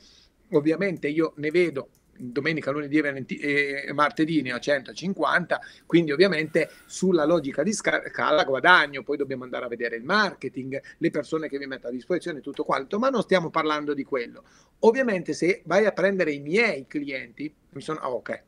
ovviamente io ne vedo domenica, lunedì e martedì ne ho 150, quindi ovviamente sulla logica di scala guadagno, poi dobbiamo andare a vedere il marketing, le persone che mi metto a disposizione, tutto quanto, ma non stiamo parlando di quello. Ovviamente se vai a prendere i miei clienti, mi sono, ah, ok,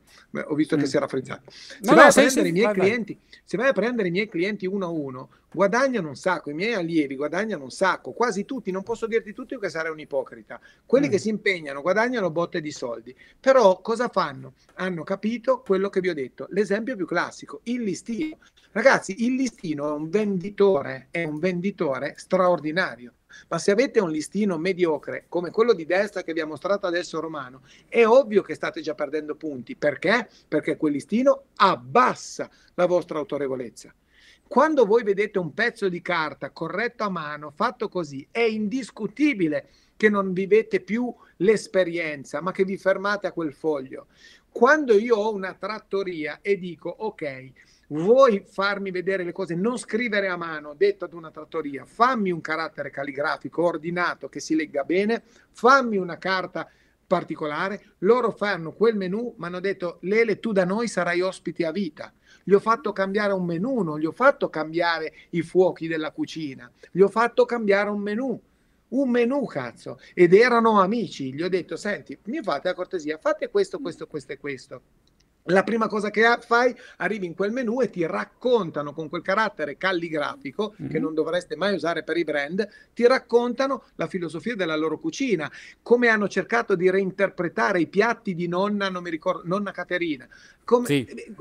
ho visto mm. che si era frizzato. Se no, vai no, a prendere sei, i miei vai, clienti, vai. se vai a prendere i miei clienti uno a uno, guadagnano un sacco, i miei allievi guadagnano un sacco, quasi tutti, non posso dirti tutti che sarei un ipocrita. Quelli mm. che si impegnano guadagnano botte di soldi. Però cosa fanno? Hanno capito quello che vi ho detto. L'esempio più classico, il listino. Ragazzi, il listino è un venditore, è un venditore straordinario ma se avete un listino mediocre come quello di destra che vi ha mostrato adesso Romano, è ovvio che state già perdendo punti. Perché? Perché quel listino abbassa la vostra autorevolezza. Quando voi vedete un pezzo di carta corretto a mano, fatto così, è indiscutibile che non vivete più l'esperienza, ma che vi fermate a quel foglio. Quando io ho una trattoria e dico, ok, vuoi farmi vedere le cose, non scrivere a mano, detto ad una trattoria, fammi un carattere calligrafico ordinato che si legga bene, fammi una carta particolare, loro fanno quel menù, mi hanno detto Lele tu da noi sarai ospite a vita. Gli ho fatto cambiare un menù, non gli ho fatto cambiare i fuochi della cucina, gli ho fatto cambiare un menù un menù, cazzo. Ed erano amici. Gli ho detto: Senti, mi fate la cortesia, fate questo, questo, questo e questo la prima cosa che fai, arrivi in quel menu e ti raccontano con quel carattere calligrafico mm-hmm. che mhm. non dovreste mai usare per i brand, ti raccontano la filosofia della loro cucina, come hanno cercato di reinterpretare i piatti di nonna, non mi ricordo, nonna Caterina. Come, sì. Eh,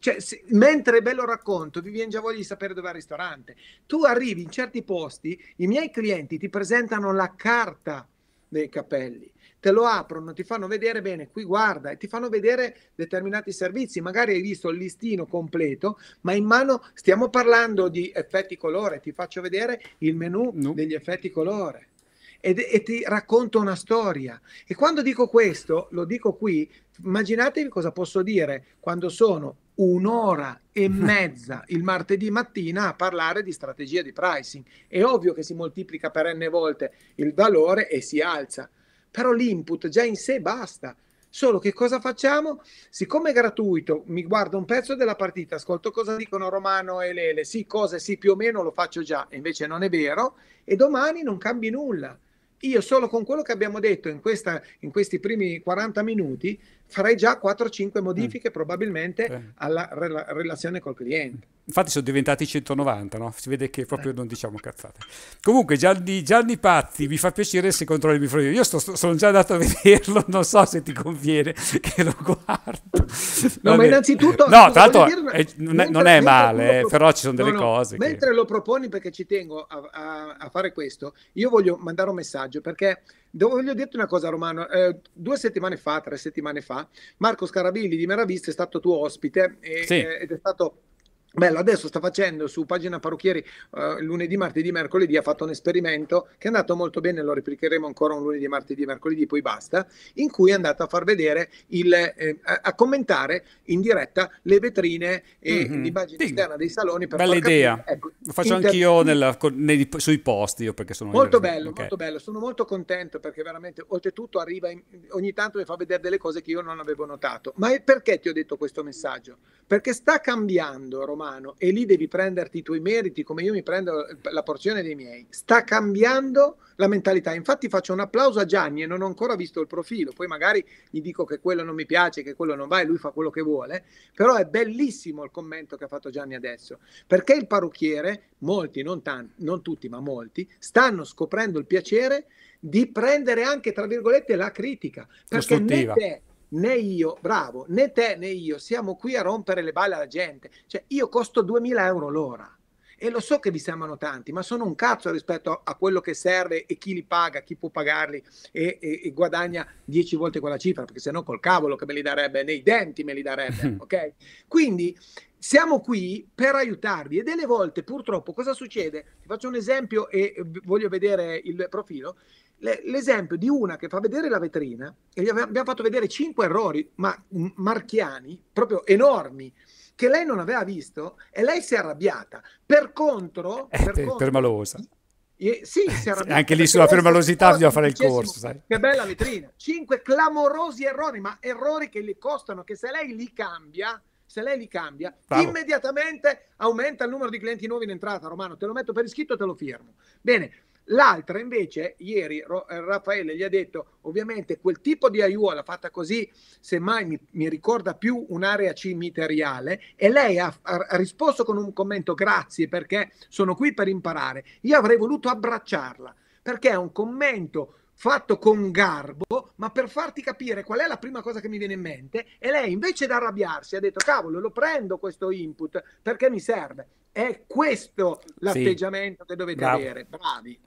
cioè, se, mentre bello racconto, vi viene già voglia di sapere dove è il ristorante. Tu arrivi in certi posti, i miei clienti ti presentano la carta dei capelli te lo aprono, ti fanno vedere bene, qui guarda, e ti fanno vedere determinati servizi. Magari hai visto il listino completo, ma in mano stiamo parlando di effetti colore, ti faccio vedere il menu no. degli effetti colore. Ed, e ti racconto una storia. E quando dico questo, lo dico qui, immaginatevi cosa posso dire quando sono un'ora e mezza il martedì mattina a parlare di strategia di pricing. È ovvio che si moltiplica per n volte il valore e si alza però l'input già in sé basta. Solo che cosa facciamo? Siccome è gratuito, mi guardo un pezzo della partita, ascolto cosa dicono Romano e Lele, sì, cose, sì, più o meno lo faccio già, e invece non è vero, e domani non cambi nulla. Io solo con quello che abbiamo detto in, questa, in questi primi 40 minuti farei già 4-5 modifiche mm. probabilmente mm. alla rela- relazione col cliente. Infatti sono diventati 190, no? Si vede che proprio eh. non diciamo cazzate. Comunque Gianni, Gianni Pazzi, mi fa piacere se controlli il microfono. Io sto, sto, sono già andato a vederlo, non so se ti conviene che lo guardo. No, Va ma innanzitutto... No, tra l'altro dire, è, eh, non, è male, proponi, però ci sono delle no, no, cose. Mentre che... lo proponi, perché ci tengo a, a, a, fare questo, io voglio mandare un messaggio perché... voglio dirti una cosa, Romano. Eh, due settimane fa, tre settimane fa, Marco Scarabilli di Meravista è stato tuo ospite e, eh, sì. eh, ed è stato Bello, adesso sta facendo su pagina parrucchieri uh, lunedì, martedì, mercoledì, ha fatto un esperimento che è andato molto bene, lo replicheremo ancora un lunedì, martedì, mercoledì, poi basta, in cui è andato a far vedere, il, eh, a, commentare in diretta le vetrine e mm-hmm. l'immagine sì. esterna dei saloni. Per Bella idea, ecco, lo faccio inter- anch'io nella, nei, sui posti, io perché sono... Molto bello, okay. molto bello, sono molto contento perché veramente oltretutto arriva, in, ogni tanto mi fa vedere delle cose che io non avevo notato. Ma perché ti ho detto questo messaggio? Perché sta cambiando Romano umano e lì devi prenderti i tuoi meriti come io mi prendo la porzione dei miei, sta cambiando la mentalità. Infatti faccio un applauso a Gianni e non ho ancora visto il profilo, poi magari gli dico che quello non mi piace, che quello non va e lui fa quello che vuole, però è bellissimo il commento che ha fatto Gianni adesso, perché il parrucchiere, molti, non, tanti, non tutti, ma molti, stanno scoprendo il piacere di prendere anche, tra virgolette, la critica. Perché né te, né io, bravo, né te né io siamo qui a rompere le balle alla gente. Cioè, io costo 2000 euro l'ora e lo so che vi sembrano tanti, ma sono un cazzo rispetto a, quello che serve e chi li paga, chi può pagarli e, e, e guadagna 10 volte quella cifra, perché se no col cavolo che me li darebbe, nei denti me li darebbe, ok? Quindi siamo qui per aiutarvi e delle volte purtroppo cosa succede? Ti faccio un esempio e eh, voglio vedere il profilo. L'esempio di una che fa vedere la vetrina e gli abbiamo fatto vedere cinque errori ma, marchiani, proprio enormi, che lei non aveva visto e lei si è arrabbiata. Per contro... È eh, per eh, permalosa. sì, si è arrabbiata. Anche lì sulla permalosità bisogna fare il corso. Sai. Che bella vetrina. Cinque clamorosi errori, ma errori che le costano, che se lei li cambia se lei li cambia, Bravo. immediatamente aumenta il numero di clienti nuovi in entrata, Romano, te lo metto per iscritto e te lo firmo. Bene, l'altra invece, ieri eh, Raffaele gli ha detto, ovviamente quel tipo di aiuola fatta così, semmai mi, mi ricorda più un'area cimiteriale, e lei ha, ha risposto con un commento, grazie perché sono qui per imparare, io avrei voluto abbracciarla, perché è un commento fatto con garbo, ma per farti capire qual è la prima cosa che mi viene in mente, e lei invece di arrabbiarsi ha detto cavolo, lo prendo questo input perché mi serve. È questo l'atteggiamento sì. che dovete Bravo. avere, bravi.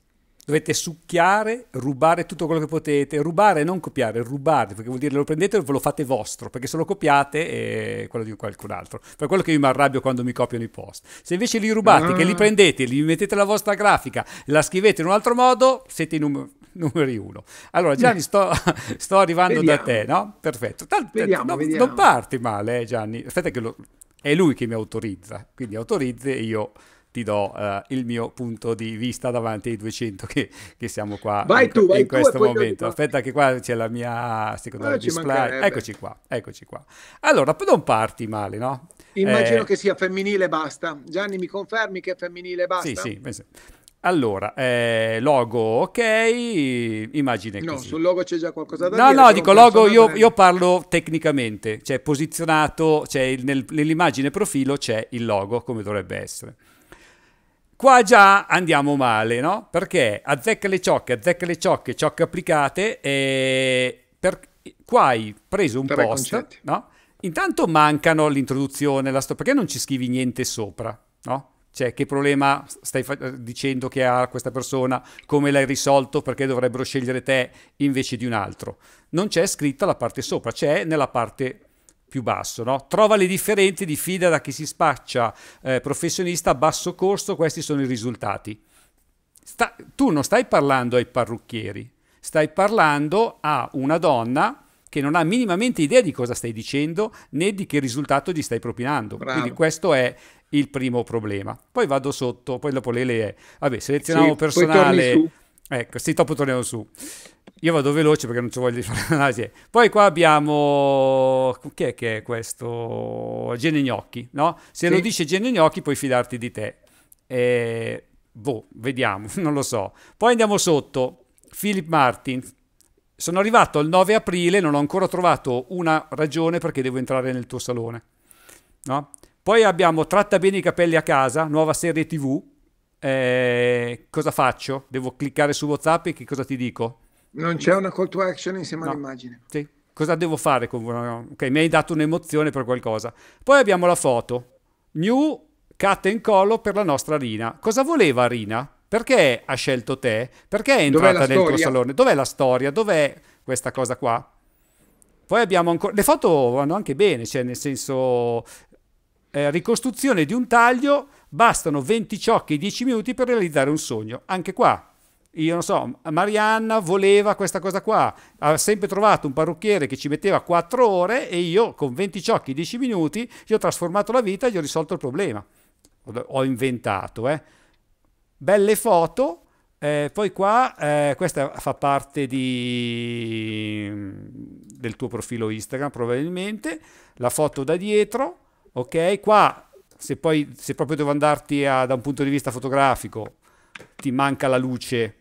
Dovete succhiare, rubare tutto quello che potete, rubare non copiare, rubare, perché vuol dire lo prendete e ve lo fate vostro, perché se lo copiate è eh, quello di qualcun altro. Per quello che io mi arrabbio quando mi copiano i post. Se invece li rubate, ah. che li ah. prendete, li mettete la vostra grafica, la scrivete in un altro modo, siete in un numeri uno. Allora Gianni, sto, sto arrivando vediamo. da te, no? Perfetto. Tant- vediamo, no, vediamo. Non parti male, eh, Gianni. Aspetta che lo... è lui che mi autorizza, quindi autorizzi e io ti do uh, il mio punto di vista davanti ai 200 che, che siamo qua vai in, tu, vai in questo momento. Aspetta che qua c'è la mia secondaria display. Eccoci qua, eccoci qua. Allora, non parti male, no? Immagino eh... che sia femminile basta. Gianni, mi confermi che è femminile basta? Sì, sì. Allora, eh, logo ok, immagine no, così. sul logo c'è già qualcosa da no, dire. No, no, dico logo, io, io, parlo tecnicamente, cioè posizionato, cioè nel, nell'immagine profilo c'è il logo come dovrebbe essere. Qua già andiamo male, no? Perché azzecca le ciocche, azzecca le ciocche, ciocche applicate, e per, qua hai preso un Tre post, concetti. no? Intanto mancano l'introduzione, la sto- perché non ci scrivi niente sopra, no? Cioè, che problema stai dicendo che ha questa persona? Come l'hai risolto? Perché dovrebbero scegliere te invece di un altro? Non c'è scritta la parte sopra, c'è nella parte più basso, no? Trova le differenze di fida da chi si spaccia eh, professionista a basso costo, questi sono i risultati. Sta tu non stai parlando ai parrucchieri, stai parlando a una donna che non ha minimamente idea di cosa stai dicendo né di che risultato gli stai propinando. Bravo. Quindi questo è il primo problema. Poi vado sotto, poi dopo le le... Vabbè, selezioniamo sì, personale. Ecco, sì, dopo torniamo su. Io vado veloce perché non ci voglio di fare l'analisi. Poi qua abbiamo... Chi è che è questo? Gene Gnocchi, no? Se sì. lo dice Gene Gnocchi puoi fidarti di te. Eh, boh, vediamo, non lo so. Poi andiamo sotto. Philip Martin, sono arrivato il 9 aprile, non ho ancora trovato una ragione perché devo entrare nel tuo salone. No? Poi abbiamo Tratta bene i capelli a casa, nuova serie TV. Eh, cosa faccio? Devo cliccare su WhatsApp e che cosa ti dico? Non c'è una call to action insieme no. all'immagine. Sì. Cosa devo fare? Ok, mi hai dato un'emozione per qualcosa. Poi abbiamo la foto. New cat and collo per la nostra Rina. Cosa voleva Rina? Perché ha scelto te? Perché è entrata nel storia? tuo salone? Dov'è la storia? Dov'è questa cosa qua? Poi abbiamo ancora... Le foto vanno anche bene, cioè nel senso... Eh, ricostruzione di un taglio, bastano 20 ciocchi e 10 minuti per realizzare un sogno. Anche qua, io non so, Marianna voleva questa cosa qua, ha sempre trovato un parrucchiere che ci metteva 4 ore e io con 20 ciocchi e 10 minuti gli ho trasformato la vita e gli ho risolto il problema. Ho inventato, eh belle foto. Eh, poi qua, eh, questa fa parte di, mm, del tuo profilo Instagram probabilmente, la foto da dietro, ok? Qua, se, poi, se proprio devo andarti a, da un punto di vista fotografico, ti manca la luce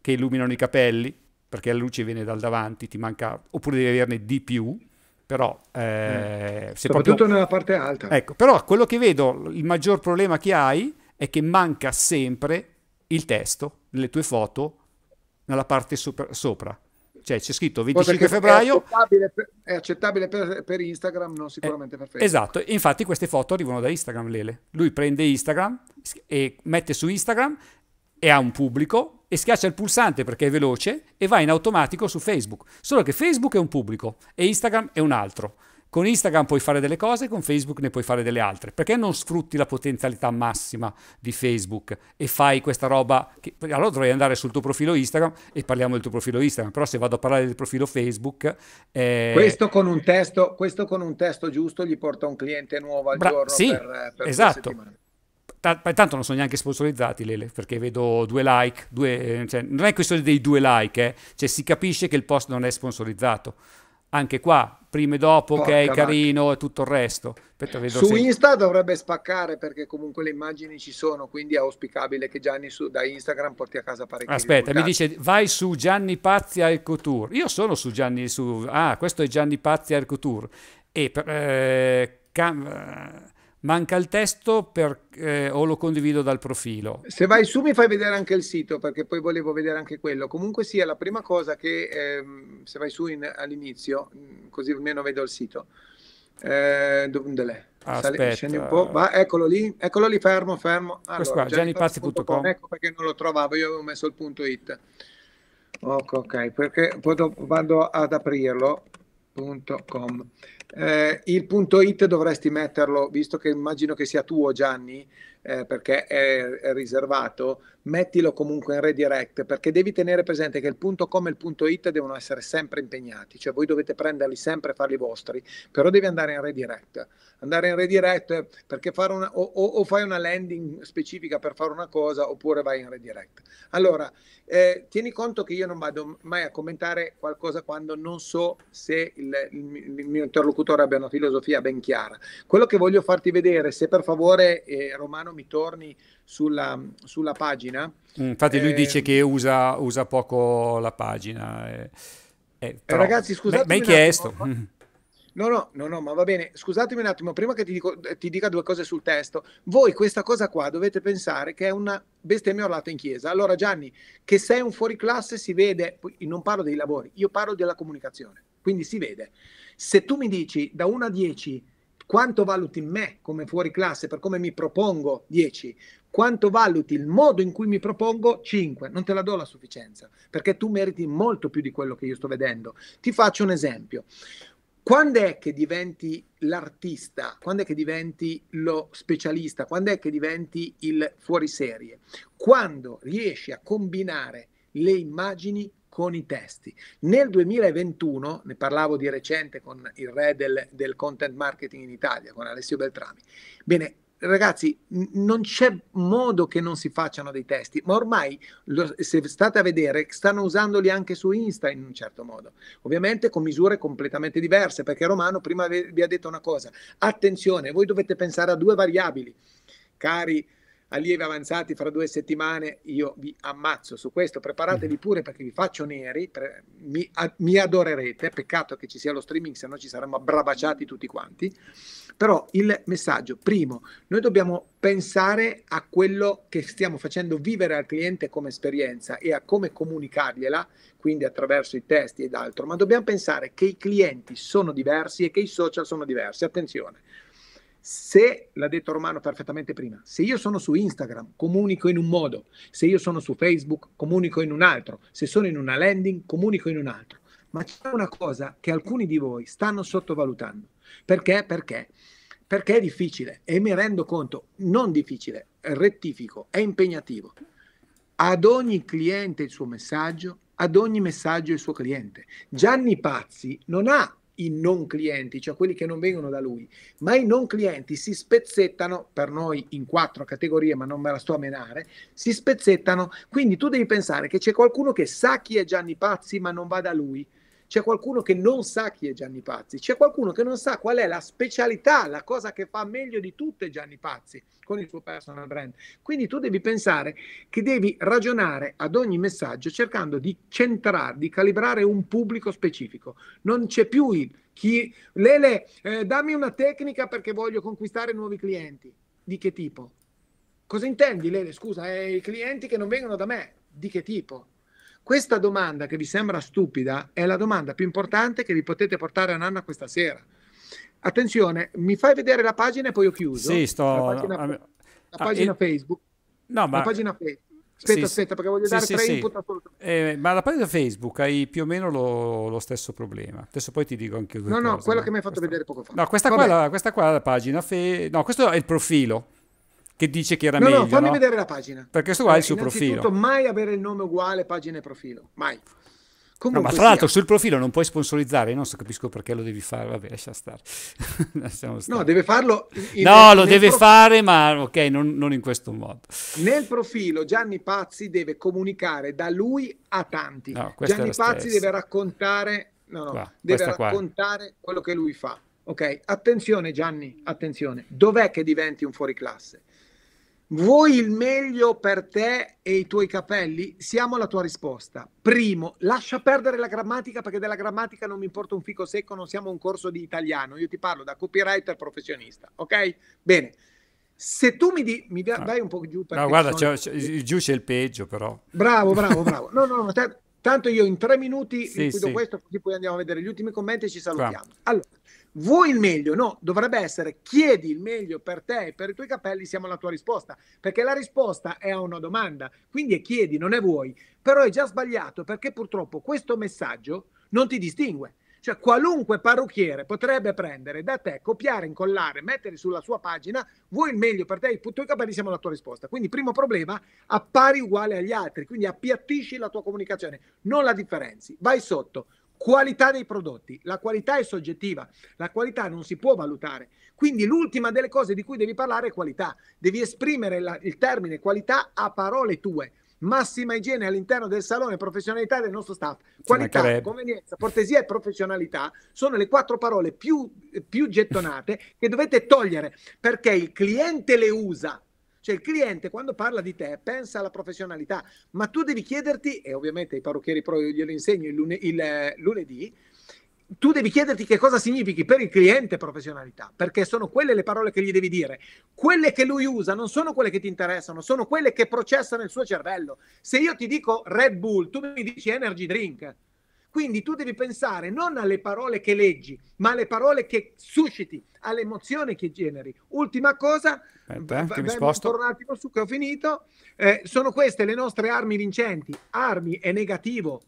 che illuminano i capelli, perché la luce viene dal davanti, ti manca, oppure devi averne di più, però eh, mm. soprattutto proprio... nella parte alta ecco però quello che vedo il maggior problema che hai è che manca sempre il testo nelle tue foto nella parte sopra. sopra. Cioè c'è scritto 25 febbraio. È accettabile, per, è accettabile per, per, Instagram, non eh, sicuramente eh, per Facebook. Esatto, infatti queste foto arrivano da Instagram, Lele. Lui prende Instagram e mette su Instagram e ha un pubblico e schiaccia il pulsante perché è veloce e va in automatico su Facebook. Solo che Facebook è un pubblico e Instagram è un altro. Con Instagram puoi fare delle cose, con Facebook ne puoi fare delle altre. Perché non sfrutti la potenzialità massima di Facebook e fai questa roba? Che... Allora dovrei andare sul tuo profilo Instagram e parliamo del tuo profilo Instagram, però se vado a parlare del profilo Facebook... Eh... Questo, con testo, questo, con un testo, giusto gli porta un cliente nuovo al Bra- giorno sì, per, per esatto. T- tanto non sono neanche sponsorizzati Lele perché vedo due like due, eh, cioè, non è questione dei due like eh. cioè si capisce che il post non è sponsorizzato anche qua prima e dopo Porca che è carino e tutto il resto. Aspetta, vedo su se... Insta dovrebbe spaccare perché comunque le immagini ci sono, quindi è auspicabile che Gianni su, da Instagram porti a casa parecchio. Aspetta, risultati. mi dice vai su Gianni Pazzi al Couture. Io sono su Gianni su Ah, questo è Gianni Pazzi al Couture e per, eh, cam manca il testo per, eh, o lo condivido dal profilo? Se vai su mi fai vedere anche il sito perché poi volevo vedere anche quello. Comunque sia la prima cosa che ehm, se vai su all'inizio, mm, così almeno vedo il sito. Eh, dove scendi un po', va, eccolo lì, eccolo lì, fermo, fermo. Allora, giannipazzi.com. Ecco perché non lo trovavo, io avevo messo il punto it. Ok, ok, perché poi vado ad aprirlo.com. Eh, il punto it dovresti metterlo, visto che immagino che sia tuo Gianni, eh, perché è, è, riservato, mettilo comunque in redirect, perché devi tenere presente che il punto com e il punto it devono essere sempre impegnati, cioè voi dovete prenderli sempre e farli vostri, però devi andare in redirect. Andare in redirect perché fare una, o, o, o fai una landing specifica per fare una cosa oppure vai in redirect. Allora, eh, tieni conto che io non vado mai a commentare qualcosa quando non so se il, il, il mio interlocutore interlocutore abbia una filosofia ben chiara. Quello che voglio farti vedere, se per favore eh, Romano mi torni sulla, sulla pagina. Mm, infatti lui eh, dice che usa, usa, poco la pagina. Eh, eh però, ragazzi, scusate. Mi hai chiesto. Attimo, No, no, no, no, ma va bene, scusatemi un attimo, prima che ti, dico, eh, ti, dica due cose sul testo, voi questa cosa qua dovete pensare che è una bestemmia orlata in chiesa. Allora Gianni, che sei un fuoriclasse si vede, non parlo dei lavori, io parlo della comunicazione, quindi si vede. Se tu mi dici da 1 a 10 quanto valuti me come fuoriclasse per come mi propongo 10, quanto valuti il modo in cui mi propongo 5, non te la do la sufficienza, perché tu meriti molto più di quello che io sto vedendo. Ti faccio un esempio. Quando è che diventi l'artista? Quando è che diventi lo specialista? Quando è che diventi il fuoriserie? Quando riesci a combinare le immagini con i testi. Nel 2021, ne parlavo di recente con il re del, del content marketing in Italia, con Alessio Beltrami, bene, ragazzi, non c'è modo che non si facciano dei testi, ma ormai lo, se state a vedere stanno usandoli anche su Insta in un certo modo, ovviamente con misure completamente diverse, perché Romano prima vi, vi ha detto una cosa, attenzione, voi dovete pensare a due variabili, cari allievi avanzati fra due settimane io vi ammazzo su questo, preparatevi mm. pure perché vi faccio neri, pre- mi, a- mi, adorerete, peccato che ci sia lo streaming, se no ci saremmo abbrabaciati tutti quanti, però il messaggio, primo, noi dobbiamo pensare a quello che stiamo facendo vivere al cliente come esperienza e a come comunicargliela, quindi attraverso i testi ed altro, ma dobbiamo pensare che i clienti sono diversi e che i social sono diversi, attenzione se l'ha detto Romano perfettamente prima, se io sono su Instagram comunico in un modo, se io sono su Facebook comunico in un altro, se sono in una landing comunico in un altro. Ma c'è una cosa che alcuni di voi stanno sottovalutando. Perché? Perché? Perché è difficile e mi rendo conto, non difficile, rettifico, è impegnativo. Ad ogni cliente il suo messaggio, ad ogni messaggio il suo cliente. Gianni Pazzi non ha i non clienti, cioè quelli che non vengono da lui, ma i non clienti si spezzettano, per noi in quattro categorie, ma non me la sto a menare, si spezzettano, quindi tu devi pensare che c'è qualcuno che sa chi è Gianni Pazzi ma non va da lui, c'è qualcuno che non sa chi è Gianni Pazzi, c'è qualcuno che non sa qual è la specialità, la cosa che fa meglio di tutte Gianni Pazzi con il suo personal brand. Quindi tu devi pensare che devi ragionare ad ogni messaggio cercando di centrare, di calibrare un pubblico specifico. Non c'è più il chi Lele, eh, dammi una tecnica perché voglio conquistare nuovi clienti. Di che tipo? Cosa intendi, Lele? Scusa, eh, i clienti che non vengono da me, di che tipo? Questa domanda che vi sembra stupida è la domanda più importante che vi potete portare a Nanna questa sera. Attenzione, mi fai vedere la pagina e poi ho chiuso. Sì, sto... La pagina, no, la pagina ah, il... Facebook. No, ma... La pagina Facebook. Aspetta, sì, aspetta, perché voglio sì, dare sì, tre input a Eh, ma la pagina Facebook hai più o meno lo, lo, stesso problema. Adesso poi ti dico anche io. No, cose, no, quello no? che mi hai fatto questa... vedere poco fa. No, questa qua, la, questa qua è la pagina. Fe... No, questo è il profilo che dice che era no, meglio. No, fammi no? vedere la pagina. Perché questo qua eh, è il suo eh, profilo. Non mai avere il nome uguale, pagina e profilo. Mai. No, ma tra l'altro sul profilo non puoi sponsorizzare, io non so capisco perché lo devi fare, vabbè lascia stare. stare. No, deve farlo. In, no, lo deve prof... fare, ma ok, non, non, in questo modo. Nel profilo Gianni Pazzi deve comunicare da lui a tanti. No, Gianni Pazzi deve raccontare, no, no, qua, deve raccontare qua. quello che lui fa. Ok, attenzione Gianni, attenzione, dov'è che diventi un fuoriclasse? Vuoi il meglio per te e i tuoi capelli? Siamo alla tua risposta. Primo, lascia perdere la grammatica perché della grammatica non mi importa un fico secco, non siamo un corso di italiano, io ti parlo da copywriter professionista, ok? Bene. Se tu mi, di, mi dai ah. un po' giù perché No, guarda, sono... c'è, c'è, giù c'è il peggio però. Bravo, bravo, bravo. No, no, no, te, tanto io in tre minuti sì, sì. questo, così poi andiamo a vedere gli ultimi commenti e ci salutiamo. Allora, vuoi il meglio? No, dovrebbe essere chiedi il meglio per te e per i tuoi capelli, siamo la tua risposta, perché la risposta è a una domanda, quindi è chiedi, non è vuoi, però è già sbagliato perché purtroppo questo messaggio non ti distingue. Cioè qualunque parrucchiere potrebbe prendere da te, copiare, incollare, mettere sulla sua pagina, vuoi il meglio per te, i tuoi capelli siamo la tua risposta. Quindi primo problema, appari uguale agli altri, quindi appiattisci la tua comunicazione, non la differenzi, vai sotto Qualità dei prodotti. La qualità è soggettiva, la qualità non si può valutare. Quindi l'ultima delle cose di cui devi parlare è qualità. Devi esprimere la, il termine qualità a parole tue massima igiene all'interno del salone, professionalità del nostro staff, qualità, convenienza, cortesia e professionalità sono le quattro parole più, più gettonate che dovete togliere perché il cliente le usa cioè il cliente quando parla di te pensa alla professionalità, ma tu devi chiederti, e ovviamente i parrucchieri pro io glielo insegno il, lune, il eh, lunedì, tu devi chiederti che cosa significhi per il cliente professionalità, perché sono quelle le parole che gli devi dire. Quelle che lui usa non sono quelle che ti interessano, sono quelle che processano il suo cervello. Se io ti dico Red Bull, tu mi dici energy drink. Quindi tu devi pensare non alle parole che leggi, ma alle parole che susciti, all'emozione che generi. Ultima cosa, Aspetta, eh, v- mi sposto. torno un attimo su che ho finito, eh, sono queste le nostre armi vincenti. Armi è negativo,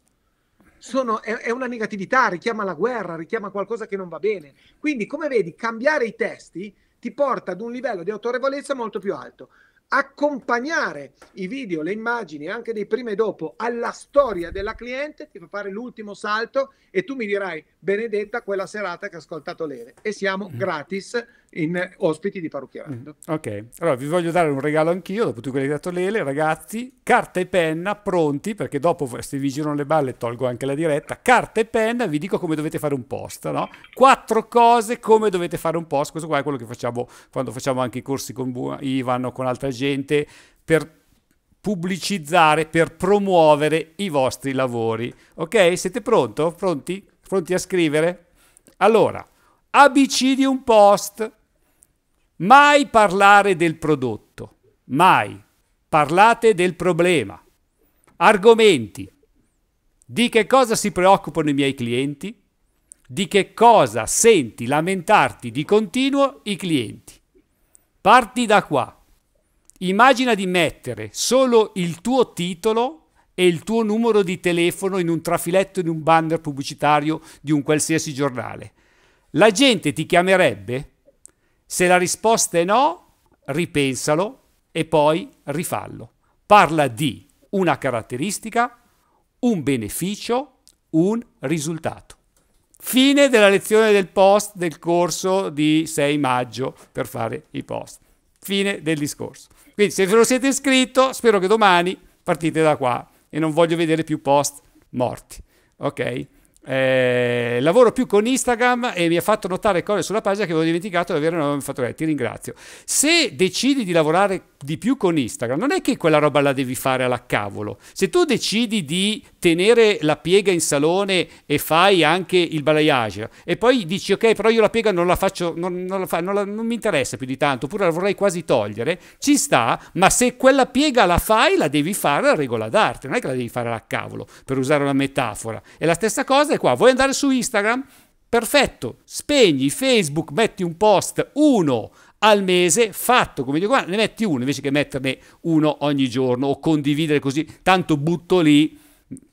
sono, è, è, una negatività, richiama la guerra, richiama qualcosa che non va bene. Quindi, come vedi, cambiare i testi ti porta ad un livello di autorevolezza molto più alto accompagnare i video, le immagini anche dei prima e dopo alla storia della cliente, ti fa fare l'ultimo salto e tu mi dirai benedetta quella serata che ha ascoltato l'ere. e siamo mm. gratis in ospiti di Parrucchierando. Mm, ok, allora vi voglio dare un regalo anch'io, dopo tutto quello che hai dato Lele, ragazzi, carta e penna pronti, perché dopo se vi girano le balle tolgo anche la diretta, carta e penna, vi dico come dovete fare un post, no? Quattro cose come dovete fare un post, questo qua è quello che facciamo quando facciamo anche i corsi con Ivan o con altra gente, per pubblicizzare, per promuovere i vostri lavori. Ok? Siete pronto? Pronti? Pronti a scrivere? Allora, ABC di un post Mai parlare del prodotto, mai. Parlate del problema. Argomenti. Di che cosa si preoccupano i miei clienti? Di che cosa senti lamentarti di continuo i clienti? Parti da qua. Immagina di mettere solo il tuo titolo e il tuo numero di telefono in un trafiletto in un banner pubblicitario di un qualsiasi giornale. La gente ti chiamerebbe se la risposta è no, ripensalo e poi rifallo. Parla di una caratteristica, un beneficio, un risultato. Fine della lezione del post del corso di 6 maggio per fare i post. Fine del discorso. Quindi se ve lo siete iscritto, spero che domani partite da qua e non voglio vedere più post morti. Ok? Eh, lavoro più con Instagram e mi ha fatto notare cose sulla pagina che avevo dimenticato di avere fatto Ti ringrazio. Se decidi di lavorare di più con Instagram, non è che quella roba la devi fare alla cavolo. Se tu decidi di tenere la piega in salone e fai anche il balayage e poi dici ok però io la piega non la faccio non, non, la fa, non, la, non mi interessa più di tanto oppure la vorrei quasi togliere ci sta ma se quella piega la fai la devi fare a regola d'arte non è che la devi fare a cavolo per usare una metafora e la stessa cosa è qua vuoi andare su Instagram? Perfetto, spegni Facebook, metti un post, uno al mese fatto, come dico ne metti uno invece che metterne uno ogni giorno o condividere così, tanto butto lì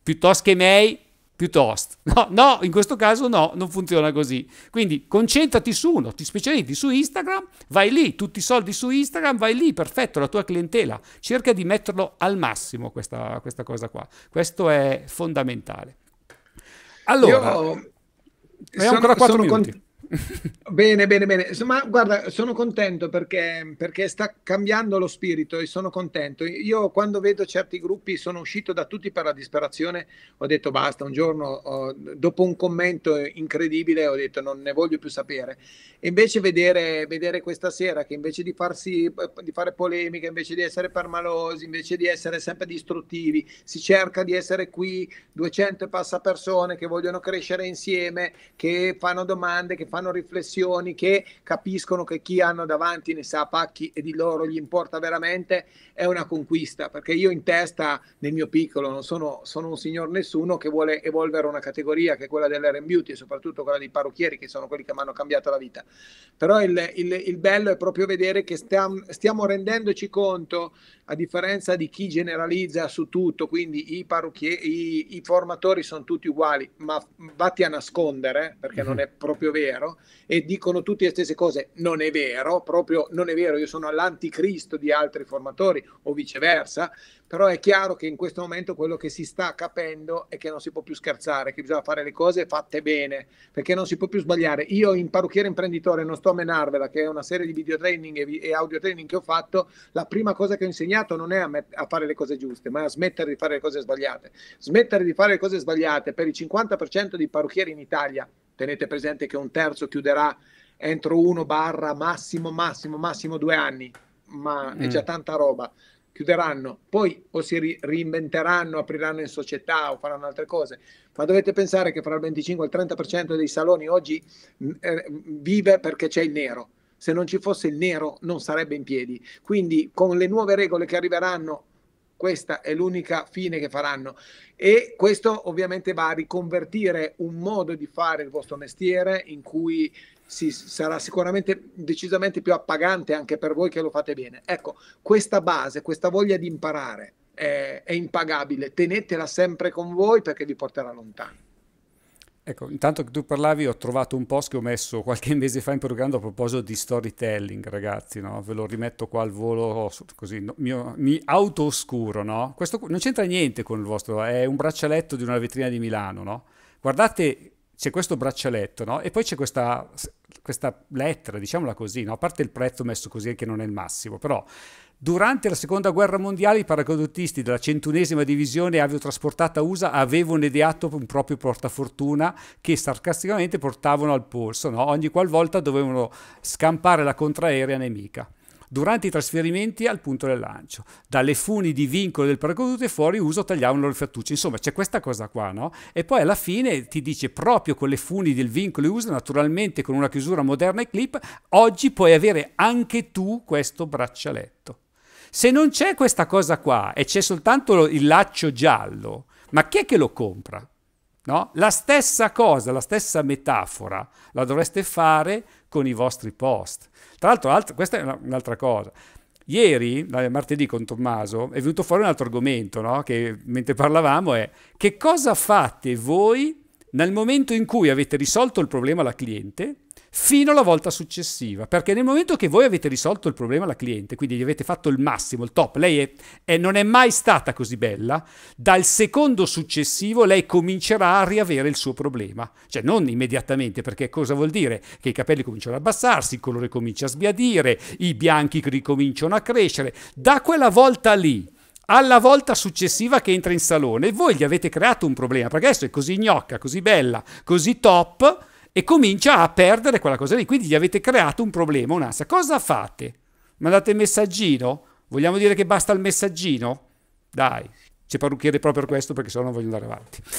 piuttosto che May, piuttosto. No, no, in questo caso no, non funziona così. Quindi concentrati su uno, ti specializzi su Instagram, vai lì, tutti i soldi su Instagram, vai lì, perfetto, la tua clientela. Cerca di metterlo al massimo questa, questa cosa qua. Questo è fondamentale. Allora, Io, sono, ancora 4 minuti. Cont- bene, bene, bene. Insomma, guarda, sono contento perché, perché, sta cambiando lo spirito e sono contento. Io quando vedo certi gruppi sono uscito da tutti per la disperazione, ho detto basta, un giorno ho, dopo un commento incredibile ho detto non ne voglio più sapere. E invece vedere, vedere questa sera che invece di, farsi, di fare polemiche, invece di essere permalosi, invece di essere sempre distruttivi, si cerca di essere qui 200 e passa persone che vogliono crescere insieme, che fanno domande, che fanno fanno riflessioni, che capiscono che chi hanno davanti ne sa pacchi e di loro gli importa veramente, è una conquista, perché io in testa, nel mio piccolo, non sono, sono un signor nessuno che vuole evolvere una categoria che è quella dell'R Beauty e soprattutto quella dei parrucchieri, che sono quelli che mi hanno cambiato la vita. Però il, il, il bello è proprio vedere che stiamo, stiamo rendendoci conto, a differenza di chi generalizza su tutto, quindi i parrucchieri, i, i formatori sono tutti uguali, ma vatti a nascondere, perché mm-hmm. non è proprio vero vero, e dicono tutte le stesse cose, non è vero, proprio non è vero, io sono all'anticristo di altri formatori o viceversa, però è chiaro che in questo momento quello che si sta capendo è che non si può più scherzare, che bisogna fare le cose fatte bene, perché non si può più sbagliare. Io in parrucchiere imprenditore non sto a menarvela, che è una serie di video training e, e audio training che ho fatto, la prima cosa che ho insegnato non è a, met- a fare le cose giuste, ma a smettere di fare le cose sbagliate. Smettere di fare le cose sbagliate per il 50% dei parrucchieri in Italia Tenete presente che un terzo chiuderà entro uno barra massimo, massimo, massimo due anni, ma mm. è già tanta roba. Chiuderanno, poi o si ri- reinventeranno, apriranno in società o faranno altre cose, ma dovete pensare che fra il 25 e il 30% dei saloni oggi mm, eh, vive perché c'è il nero. Se non ci fosse il nero non sarebbe in piedi. Quindi con le nuove regole che arriveranno questa è l'unica fine che faranno e questo ovviamente va a riconvertire un modo di fare il vostro mestiere in cui si, sarà sicuramente decisamente più appagante anche per voi che lo fate bene. Ecco, questa base, questa voglia di imparare è, è impagabile, tenetela sempre con voi perché vi porterà lontano. Ecco, intanto che tu parlavi ho trovato un post che ho messo qualche mese fa in programma a proposito di storytelling, ragazzi, no? Ve lo rimetto qua al volo così, no, mio, mi autooscuro, no? Questo non c'entra niente con il vostro, è un braccialetto di una vetrina di Milano, no? Guardate, c'è questo braccialetto, no? E poi c'è questa, questa lettera, diciamola così, no? A parte il prezzo messo così che non è il massimo, però Durante la seconda guerra mondiale i paracadutisti della centunesima divisione aviotrasportata USA avevano ideato un proprio portafortuna che sarcasticamente portavano al polso, no? ogni qualvolta dovevano scampare la contraerea nemica durante i trasferimenti al punto del lancio. Dalle funi di vincolo del paracadute fuori uso tagliavano le fattucce. Insomma, c'è questa cosa qua, no? E poi alla fine ti dice proprio con le funi del vincolo uso, naturalmente con una chiusura moderna e clip, oggi puoi avere anche tu questo braccialetto. Se non c'è questa cosa qua e c'è soltanto il laccio giallo, ma chi è che lo compra? No? La stessa cosa, la stessa metafora la dovreste fare con i vostri post. Tra l'altro, questa è un'altra cosa. Ieri, martedì con Tommaso, è venuto fuori un altro argomento, no? che mentre parlavamo è che cosa fate voi nel momento in cui avete risolto il problema alla cliente fino alla volta successiva, perché nel momento che voi avete risolto il problema alla cliente, quindi gli avete fatto il massimo, il top, lei è, è, non è mai stata così bella, dal secondo successivo lei comincerà a riavere il suo problema, cioè non immediatamente, perché cosa vuol dire? Che i capelli cominciano ad abbassarsi, il colore comincia a sbiadire, i bianchi ricominciano a crescere, da quella volta lì alla volta successiva che entra in salone, voi gli avete creato un problema, perché adesso è così gnocca, così bella, così top, e comincia a perdere quella cosa lì. Quindi gli avete creato un problema, un'assa. Cosa fate? Mandate il messaggino? Vogliamo dire che basta il messaggino? Dai, ci parrucchiere proprio per questo perché sennò non voglio andare avanti.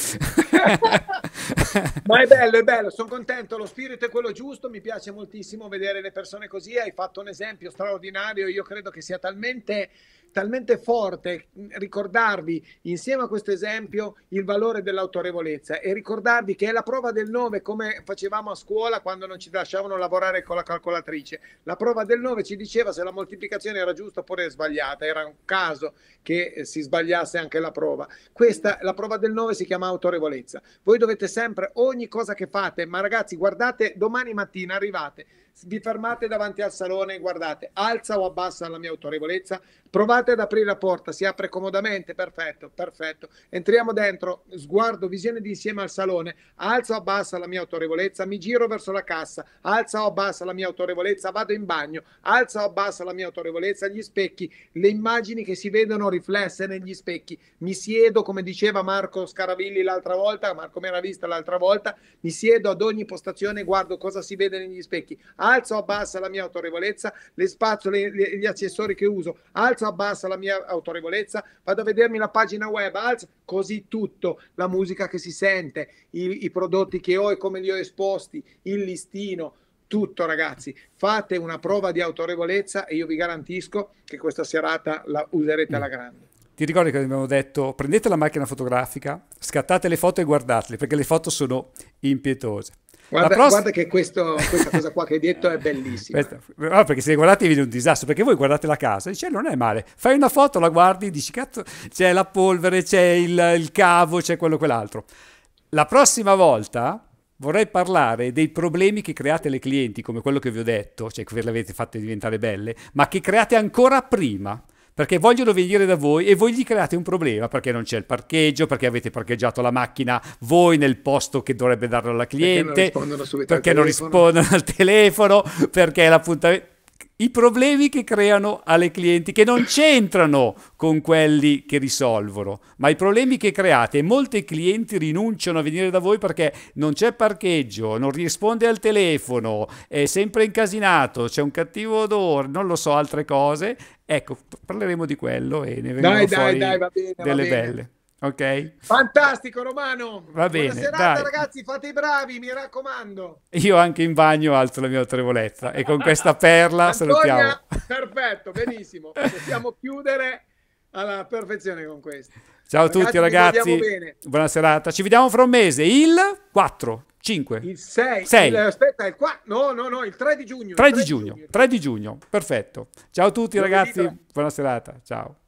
Ma è bello, è bello, sono contento, lo spirito è quello giusto, mi piace moltissimo vedere le persone così, hai fatto un esempio straordinario, io credo che sia talmente talmente forte ricordarvi insieme a questo esempio il valore dell'autorevolezza e ricordarvi che è la prova del 9 come facevamo a scuola quando non ci lasciavano lavorare con la calcolatrice. La prova del 9 ci diceva se la moltiplicazione era giusta oppure sbagliata, era un caso che eh, si sbagliasse anche la prova. Questa la prova del 9 si chiama autorevolezza. Voi dovete sempre ogni cosa che fate, ma ragazzi guardate domani mattina arrivate vi fermate davanti al salone e guardate, alza o abbassa la mia autorevolezza, provate ad aprire la porta, si apre comodamente, perfetto, perfetto, entriamo dentro, sguardo, visione di insieme al salone, alza o abbassa la mia autorevolezza, mi giro verso la cassa, alza o abbassa la mia autorevolezza, vado in bagno, alza o abbassa la mia autorevolezza, gli specchi, le immagini che si vedono riflesse negli specchi, mi siedo come diceva Marco Scaravilli l'altra volta, Marco vista l'altra volta, mi siedo ad ogni postazione e guardo cosa si vede negli specchi, alzo o abbassa la mia autorevolezza, le spazzole, gli accessori che uso, alzo o abbassa la mia autorevolezza, vado a vedermi la pagina web, alzo, così tutto, la musica che si sente, i, i prodotti che ho e come li ho esposti, il listino, tutto ragazzi, fate una prova di autorevolezza e io vi garantisco che questa serata la userete alla mm. grande. Ti ricordi che abbiamo detto prendete la macchina fotografica, scattate le foto e guardatele perché le foto sono impietose. Guarda, pross- guarda che questo, questa cosa qua che hai detto è bellissima. Questa, perché se guardate viene un disastro, perché voi guardate la casa, dice non è male, fai una foto, la guardi, dici cazzo, c'è la polvere, c'è il, il cavo, c'è quello quell'altro. La prossima volta vorrei parlare dei problemi che create le clienti, come quello che vi ho detto, cioè che le avete fatte diventare belle, ma che create ancora prima perché vogliono venire da voi e voi gli create un problema perché non c'è il parcheggio, perché avete parcheggiato la macchina voi nel posto che dovrebbe darlo alla cliente, perché non rispondono, perché non rispondono al telefono, perché l'appuntamento i problemi che creano alle clienti che non c'entrano con quelli che risolvono, ma i problemi che create. molte clienti rinunciano a venire da voi perché non c'è parcheggio, non risponde al telefono, è sempre incasinato, c'è un cattivo odore, non lo so, altre cose Ecco, parleremo di quello e ne vedremo delle va bene. belle. Ok? Fantastico Romano! Va bene, Buona serata, ragazzi, fate i bravi, mi raccomando. Io anche in bagno alzo la mia autorevolezza e con questa perla Antonia, salutiamo. Perfetto, benissimo. Possiamo chiudere alla perfezione con questo. Ciao a ragazzi, tutti ragazzi. Buona serata. Ci vediamo fra un mese, il 4. 5. Il 6. 6. Il, aspetta, il 4. No, no, no, il 3 di giugno. 3, 3 di, giugno, giugno. 3 di giugno, perfetto. Ciao a tutti Buon ragazzi, buona serata, ciao.